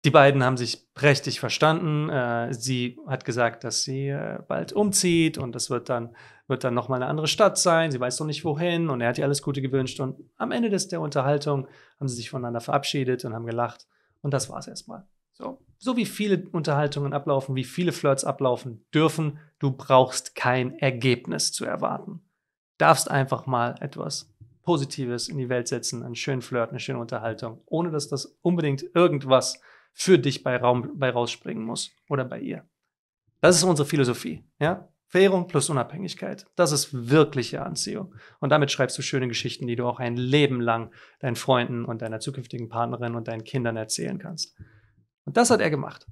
[SPEAKER 1] die beiden haben sich prächtig verstanden. Äh, sie hat gesagt, dass sie äh, bald umzieht und das wird dann wird dann nochmal eine andere Stadt sein, sie weiß noch nicht wohin und er hat ihr alles Gute gewünscht. Und am Ende des, der Unterhaltung haben sie sich voneinander verabschiedet und haben gelacht. Und das war es erstmal. So. so wie viele Unterhaltungen ablaufen, wie viele Flirts ablaufen dürfen, du brauchst kein Ergebnis zu erwarten. Darfst einfach mal etwas Positives in die Welt setzen, einen schönen Flirt, eine schöne Unterhaltung, ohne dass das unbedingt irgendwas für dich bei, Raum, bei rausspringen muss oder bei ihr. Das ist unsere Philosophie. Ja? Währung plus Unabhängigkeit. Das ist wirkliche Anziehung. Und damit schreibst du schöne Geschichten, die du auch ein Leben lang deinen Freunden und deiner zukünftigen Partnerin und deinen Kindern erzählen kannst. Und das hat er gemacht.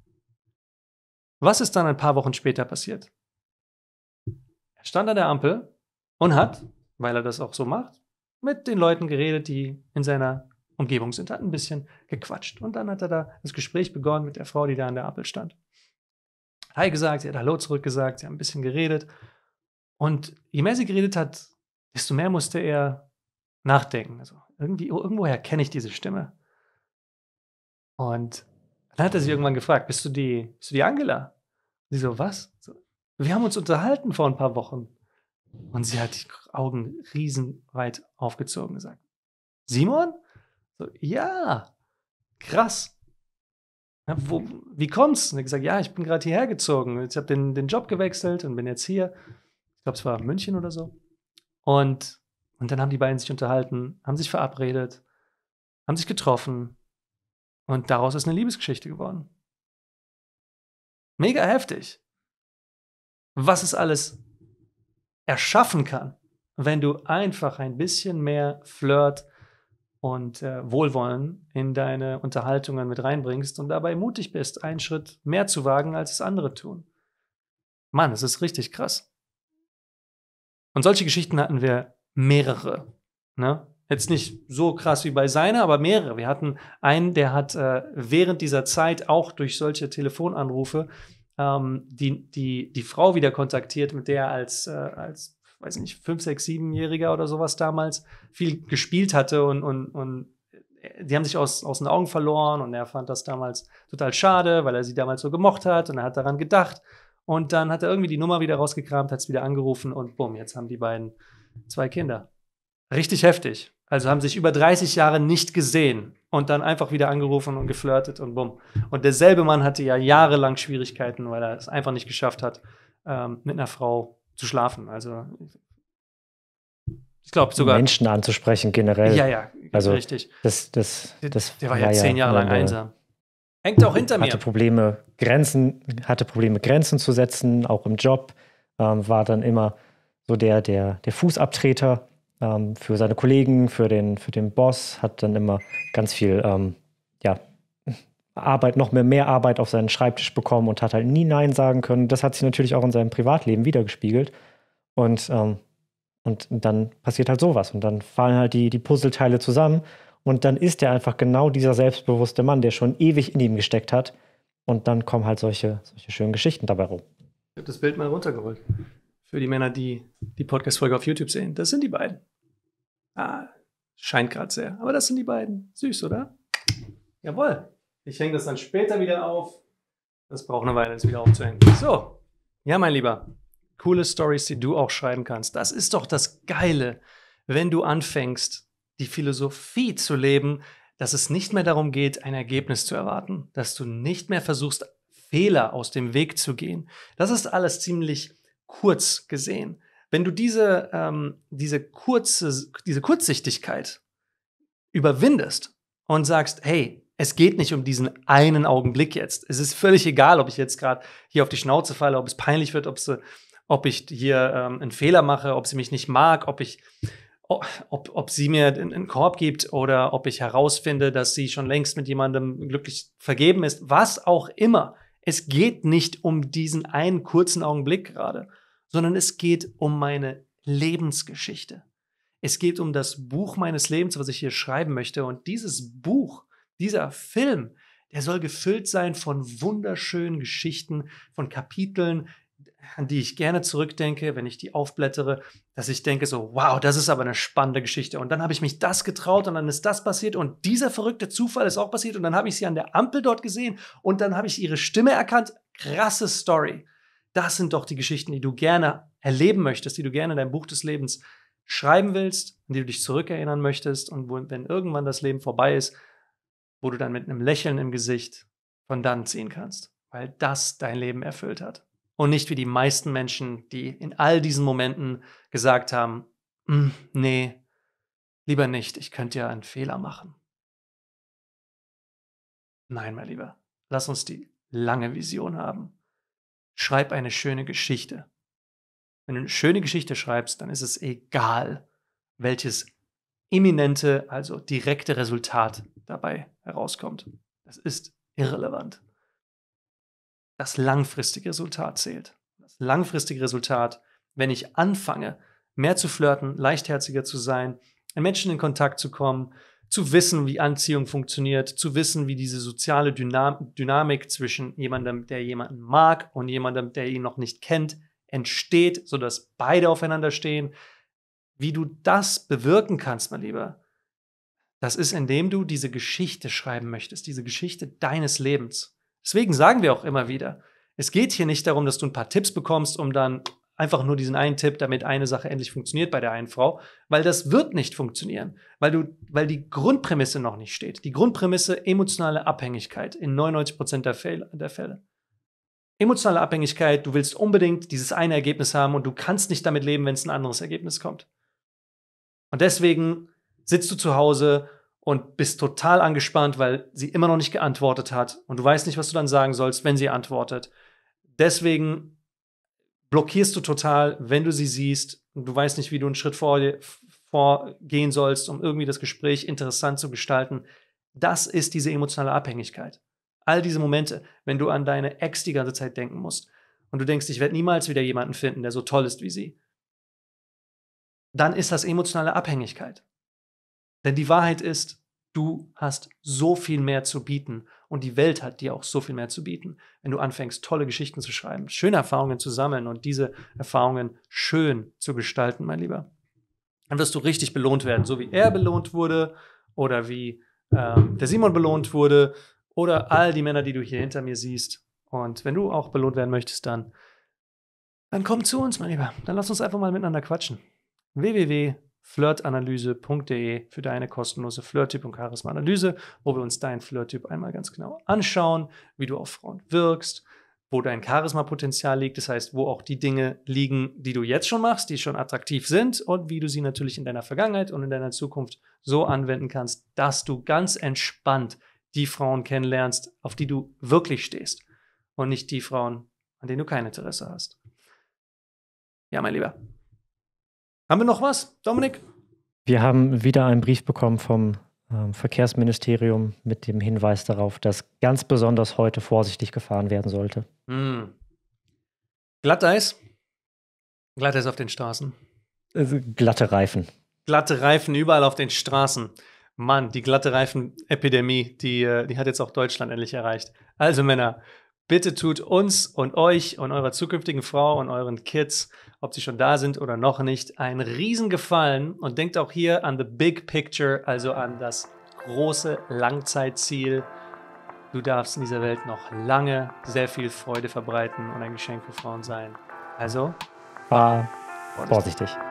[SPEAKER 1] Was ist dann ein paar Wochen später passiert? Er stand an der Ampel und hat, weil er das auch so macht, mit den Leuten geredet, die in seiner Umgebung sind, hat ein bisschen gequatscht. Und dann hat er da das Gespräch begonnen mit der Frau, die da an der Ampel stand. Hi gesagt, sie hat Hallo zurückgesagt, sie haben ein bisschen geredet. Und je mehr sie geredet hat, desto mehr musste er nachdenken. Also irgendwie, oh, irgendwoher kenne ich diese Stimme. Und dann hat er sie irgendwann gefragt, bist du die, bist du die Angela? Und sie so, was? So, wir haben uns unterhalten vor ein paar Wochen. Und sie hat die Augen riesenweit aufgezogen und gesagt, Simon? So, ja, krass. Ja, wo, wie kommt's? Und er gesagt, ja, ich bin gerade hierher gezogen. Ich habe den, den Job gewechselt und bin jetzt hier. Ich glaube, es war München oder so. Und, und dann haben die beiden sich unterhalten, haben sich verabredet, haben sich getroffen. Und daraus ist eine Liebesgeschichte geworden. Mega heftig. Was es alles erschaffen kann, wenn du einfach ein bisschen mehr Flirt, und äh, Wohlwollen in deine Unterhaltungen mit reinbringst und dabei mutig bist, einen Schritt mehr zu wagen, als es andere tun. Mann, es ist richtig krass. Und solche Geschichten hatten wir mehrere. Ne? Jetzt nicht so krass wie bei seiner, aber mehrere. Wir hatten einen, der hat äh, während dieser Zeit auch durch solche Telefonanrufe ähm, die, die, die Frau wieder kontaktiert, mit der er als, äh, als weiß nicht, fünf, sechs, siebenjähriger oder sowas damals viel gespielt hatte und, und, und äh, die haben sich aus, aus den Augen verloren und er fand das damals total schade, weil er sie damals so gemocht hat und er hat daran gedacht. Und dann hat er irgendwie die Nummer wieder rausgekramt, hat es wieder angerufen und bumm, jetzt haben die beiden zwei Kinder. Richtig heftig. Also haben sich über 30 Jahre nicht gesehen und dann einfach wieder angerufen und geflirtet und bumm. Und derselbe Mann hatte ja jahrelang Schwierigkeiten, weil er es einfach nicht geschafft hat, ähm, mit einer Frau zu schlafen. Also ich glaube sogar. Menschen
[SPEAKER 2] anzusprechen generell. Ja, ja, also, richtig. Das, das, das der, war ja zehn Jahre lang einsam.
[SPEAKER 1] Hängt auch hinter hatte mir. Hatte
[SPEAKER 2] Probleme, Grenzen, hatte Probleme, Grenzen zu setzen, auch im Job. Ähm, war dann immer so der, der, der Fußabtreter ähm, für seine Kollegen, für den, für den Boss, hat dann immer ganz viel ähm, ja, Arbeit, noch mehr, mehr Arbeit auf seinen Schreibtisch bekommen und hat halt nie Nein sagen können. Das hat sich natürlich auch in seinem Privatleben wiedergespiegelt. Und, ähm, und dann passiert halt sowas. Und dann fallen halt die, die Puzzleteile zusammen. Und dann ist er einfach genau dieser selbstbewusste Mann, der schon ewig in ihm gesteckt hat. Und dann kommen halt solche, solche schönen Geschichten dabei rum.
[SPEAKER 1] Ich habe das Bild mal runtergerollt. Für die Männer, die die Podcast-Folge auf YouTube sehen. Das sind die beiden. Ah, scheint gerade sehr. Aber das sind die beiden. Süß, oder? Jawohl. Ich hänge das dann später wieder auf. Das braucht eine Weile, das wieder aufzuhängen. So, ja, mein Lieber, coole Stories, die du auch schreiben kannst. Das ist doch das Geile, wenn du anfängst, die Philosophie zu leben, dass es nicht mehr darum geht, ein Ergebnis zu erwarten, dass du nicht mehr versuchst, Fehler aus dem Weg zu gehen. Das ist alles ziemlich kurz gesehen. Wenn du diese, ähm, diese, kurze, diese Kurzsichtigkeit überwindest und sagst, hey, es geht nicht um diesen einen Augenblick jetzt. Es ist völlig egal, ob ich jetzt gerade hier auf die Schnauze falle, ob es peinlich wird, ob, sie, äh, ob ich hier ähm, einen Fehler mache, ob sie mich nicht mag, ob ich ob, ob sie mir einen Korb gibt oder ob ich herausfinde, dass sie schon längst mit jemandem glücklich vergeben ist, was auch immer. Es geht nicht um diesen einen kurzen Augenblick gerade, sondern es geht um meine Lebensgeschichte. Es geht um das Buch meines Lebens, was ich hier schreiben möchte. Und dieses Buch dieser Film, der soll gefüllt sein von wunderschönen Geschichten, von Kapiteln, an die ich gerne zurückdenke, wenn ich die aufblättere, dass ich denke so, wow, das ist aber eine spannende Geschichte. Und dann habe ich mich das getraut und dann ist das passiert und dieser verrückte Zufall ist auch passiert und dann habe ich sie an der Ampel dort gesehen und dann habe ich ihre Stimme erkannt. Krasse Story. Das sind doch die Geschichten, die du gerne erleben möchtest, die du gerne in deinem Buch des Lebens schreiben willst, an die du dich zurückerinnern möchtest und wo, wenn irgendwann das Leben vorbei ist, wo du dann mit einem Lächeln im Gesicht von dann ziehen kannst, weil das dein Leben erfüllt hat. Und nicht wie die meisten Menschen, die in all diesen Momenten gesagt haben, hm, nee, lieber nicht, ich könnte ja einen Fehler machen. Nein, mein Lieber, lass uns die lange Vision haben. Schreib eine schöne Geschichte. Wenn du eine schöne Geschichte schreibst, dann ist es egal, welches eminente, also direkte Resultat dabei herauskommt. Das ist irrelevant. Das langfristige Resultat zählt. Das langfristige Resultat, wenn ich anfange, mehr zu flirten, leichtherziger zu sein, mit Menschen in Kontakt zu kommen, zu wissen, wie Anziehung funktioniert, zu wissen, wie diese soziale Dynam Dynamik zwischen jemandem, der jemanden mag und jemandem, der ihn noch nicht kennt, entsteht, sodass beide aufeinander stehen, wie du das bewirken kannst, mein Lieber, das ist, indem du diese Geschichte schreiben möchtest, diese Geschichte deines Lebens. Deswegen sagen wir auch immer wieder, es geht hier nicht darum, dass du ein paar Tipps bekommst, um dann einfach nur diesen einen Tipp, damit eine Sache endlich funktioniert bei der einen Frau, weil das wird nicht funktionieren, weil du, weil die Grundprämisse noch nicht steht. Die Grundprämisse emotionale Abhängigkeit in 99 Prozent der Fälle. Emotionale Abhängigkeit, du willst unbedingt dieses eine Ergebnis haben und du kannst nicht damit leben, wenn es ein anderes Ergebnis kommt. Und deswegen sitzt du zu Hause und bist total angespannt, weil sie immer noch nicht geantwortet hat und du weißt nicht, was du dann sagen sollst, wenn sie antwortet. Deswegen blockierst du total, wenn du sie siehst und du weißt nicht, wie du einen Schritt vor vorgehen sollst, um irgendwie das Gespräch interessant zu gestalten. Das ist diese emotionale Abhängigkeit. All diese Momente, wenn du an deine Ex die ganze Zeit denken musst und du denkst, ich werde niemals wieder jemanden finden, der so toll ist wie sie dann ist das emotionale Abhängigkeit. Denn die Wahrheit ist, du hast so viel mehr zu bieten und die Welt hat dir auch so viel mehr zu bieten, wenn du anfängst, tolle Geschichten zu schreiben, schöne Erfahrungen zu sammeln und diese Erfahrungen schön zu gestalten, mein Lieber. Dann wirst du richtig belohnt werden, so wie er belohnt wurde oder wie ähm, der Simon belohnt wurde oder all die Männer, die du hier hinter mir siehst. Und wenn du auch belohnt werden möchtest, dann, dann komm zu uns, mein Lieber. Dann lass uns einfach mal miteinander quatschen www.flirtanalyse.de für deine kostenlose Flirttyp- und Charisma-Analyse, wo wir uns deinen Flirttyp einmal ganz genau anschauen, wie du auf Frauen wirkst, wo dein Charisma-Potenzial liegt, das heißt, wo auch die Dinge liegen, die du jetzt schon machst, die schon attraktiv sind und wie du sie natürlich in deiner Vergangenheit und in deiner Zukunft so anwenden kannst, dass du ganz entspannt die Frauen kennenlernst, auf die du wirklich stehst und nicht die Frauen, an denen du kein Interesse hast. Ja, mein Lieber, haben wir noch was, Dominik?
[SPEAKER 2] Wir haben wieder einen Brief bekommen vom ähm, Verkehrsministerium mit dem Hinweis darauf, dass ganz besonders heute vorsichtig gefahren werden sollte.
[SPEAKER 1] Mm. Glatteis? Glatteis auf den Straßen. Also,
[SPEAKER 2] glatte Reifen.
[SPEAKER 1] Glatte Reifen überall auf den Straßen. Mann, die glatte Reifen-Epidemie, die, äh, die hat jetzt auch Deutschland endlich erreicht. Also Männer, bitte tut uns und euch und eurer zukünftigen Frau und euren Kids ob sie schon da sind oder noch nicht, ein Riesengefallen und denkt auch hier an the big picture, also an das große Langzeitziel. Du darfst in dieser Welt noch lange sehr viel Freude verbreiten und ein Geschenk für Frauen sein. Also, fahr vorsichtig. vorsichtig.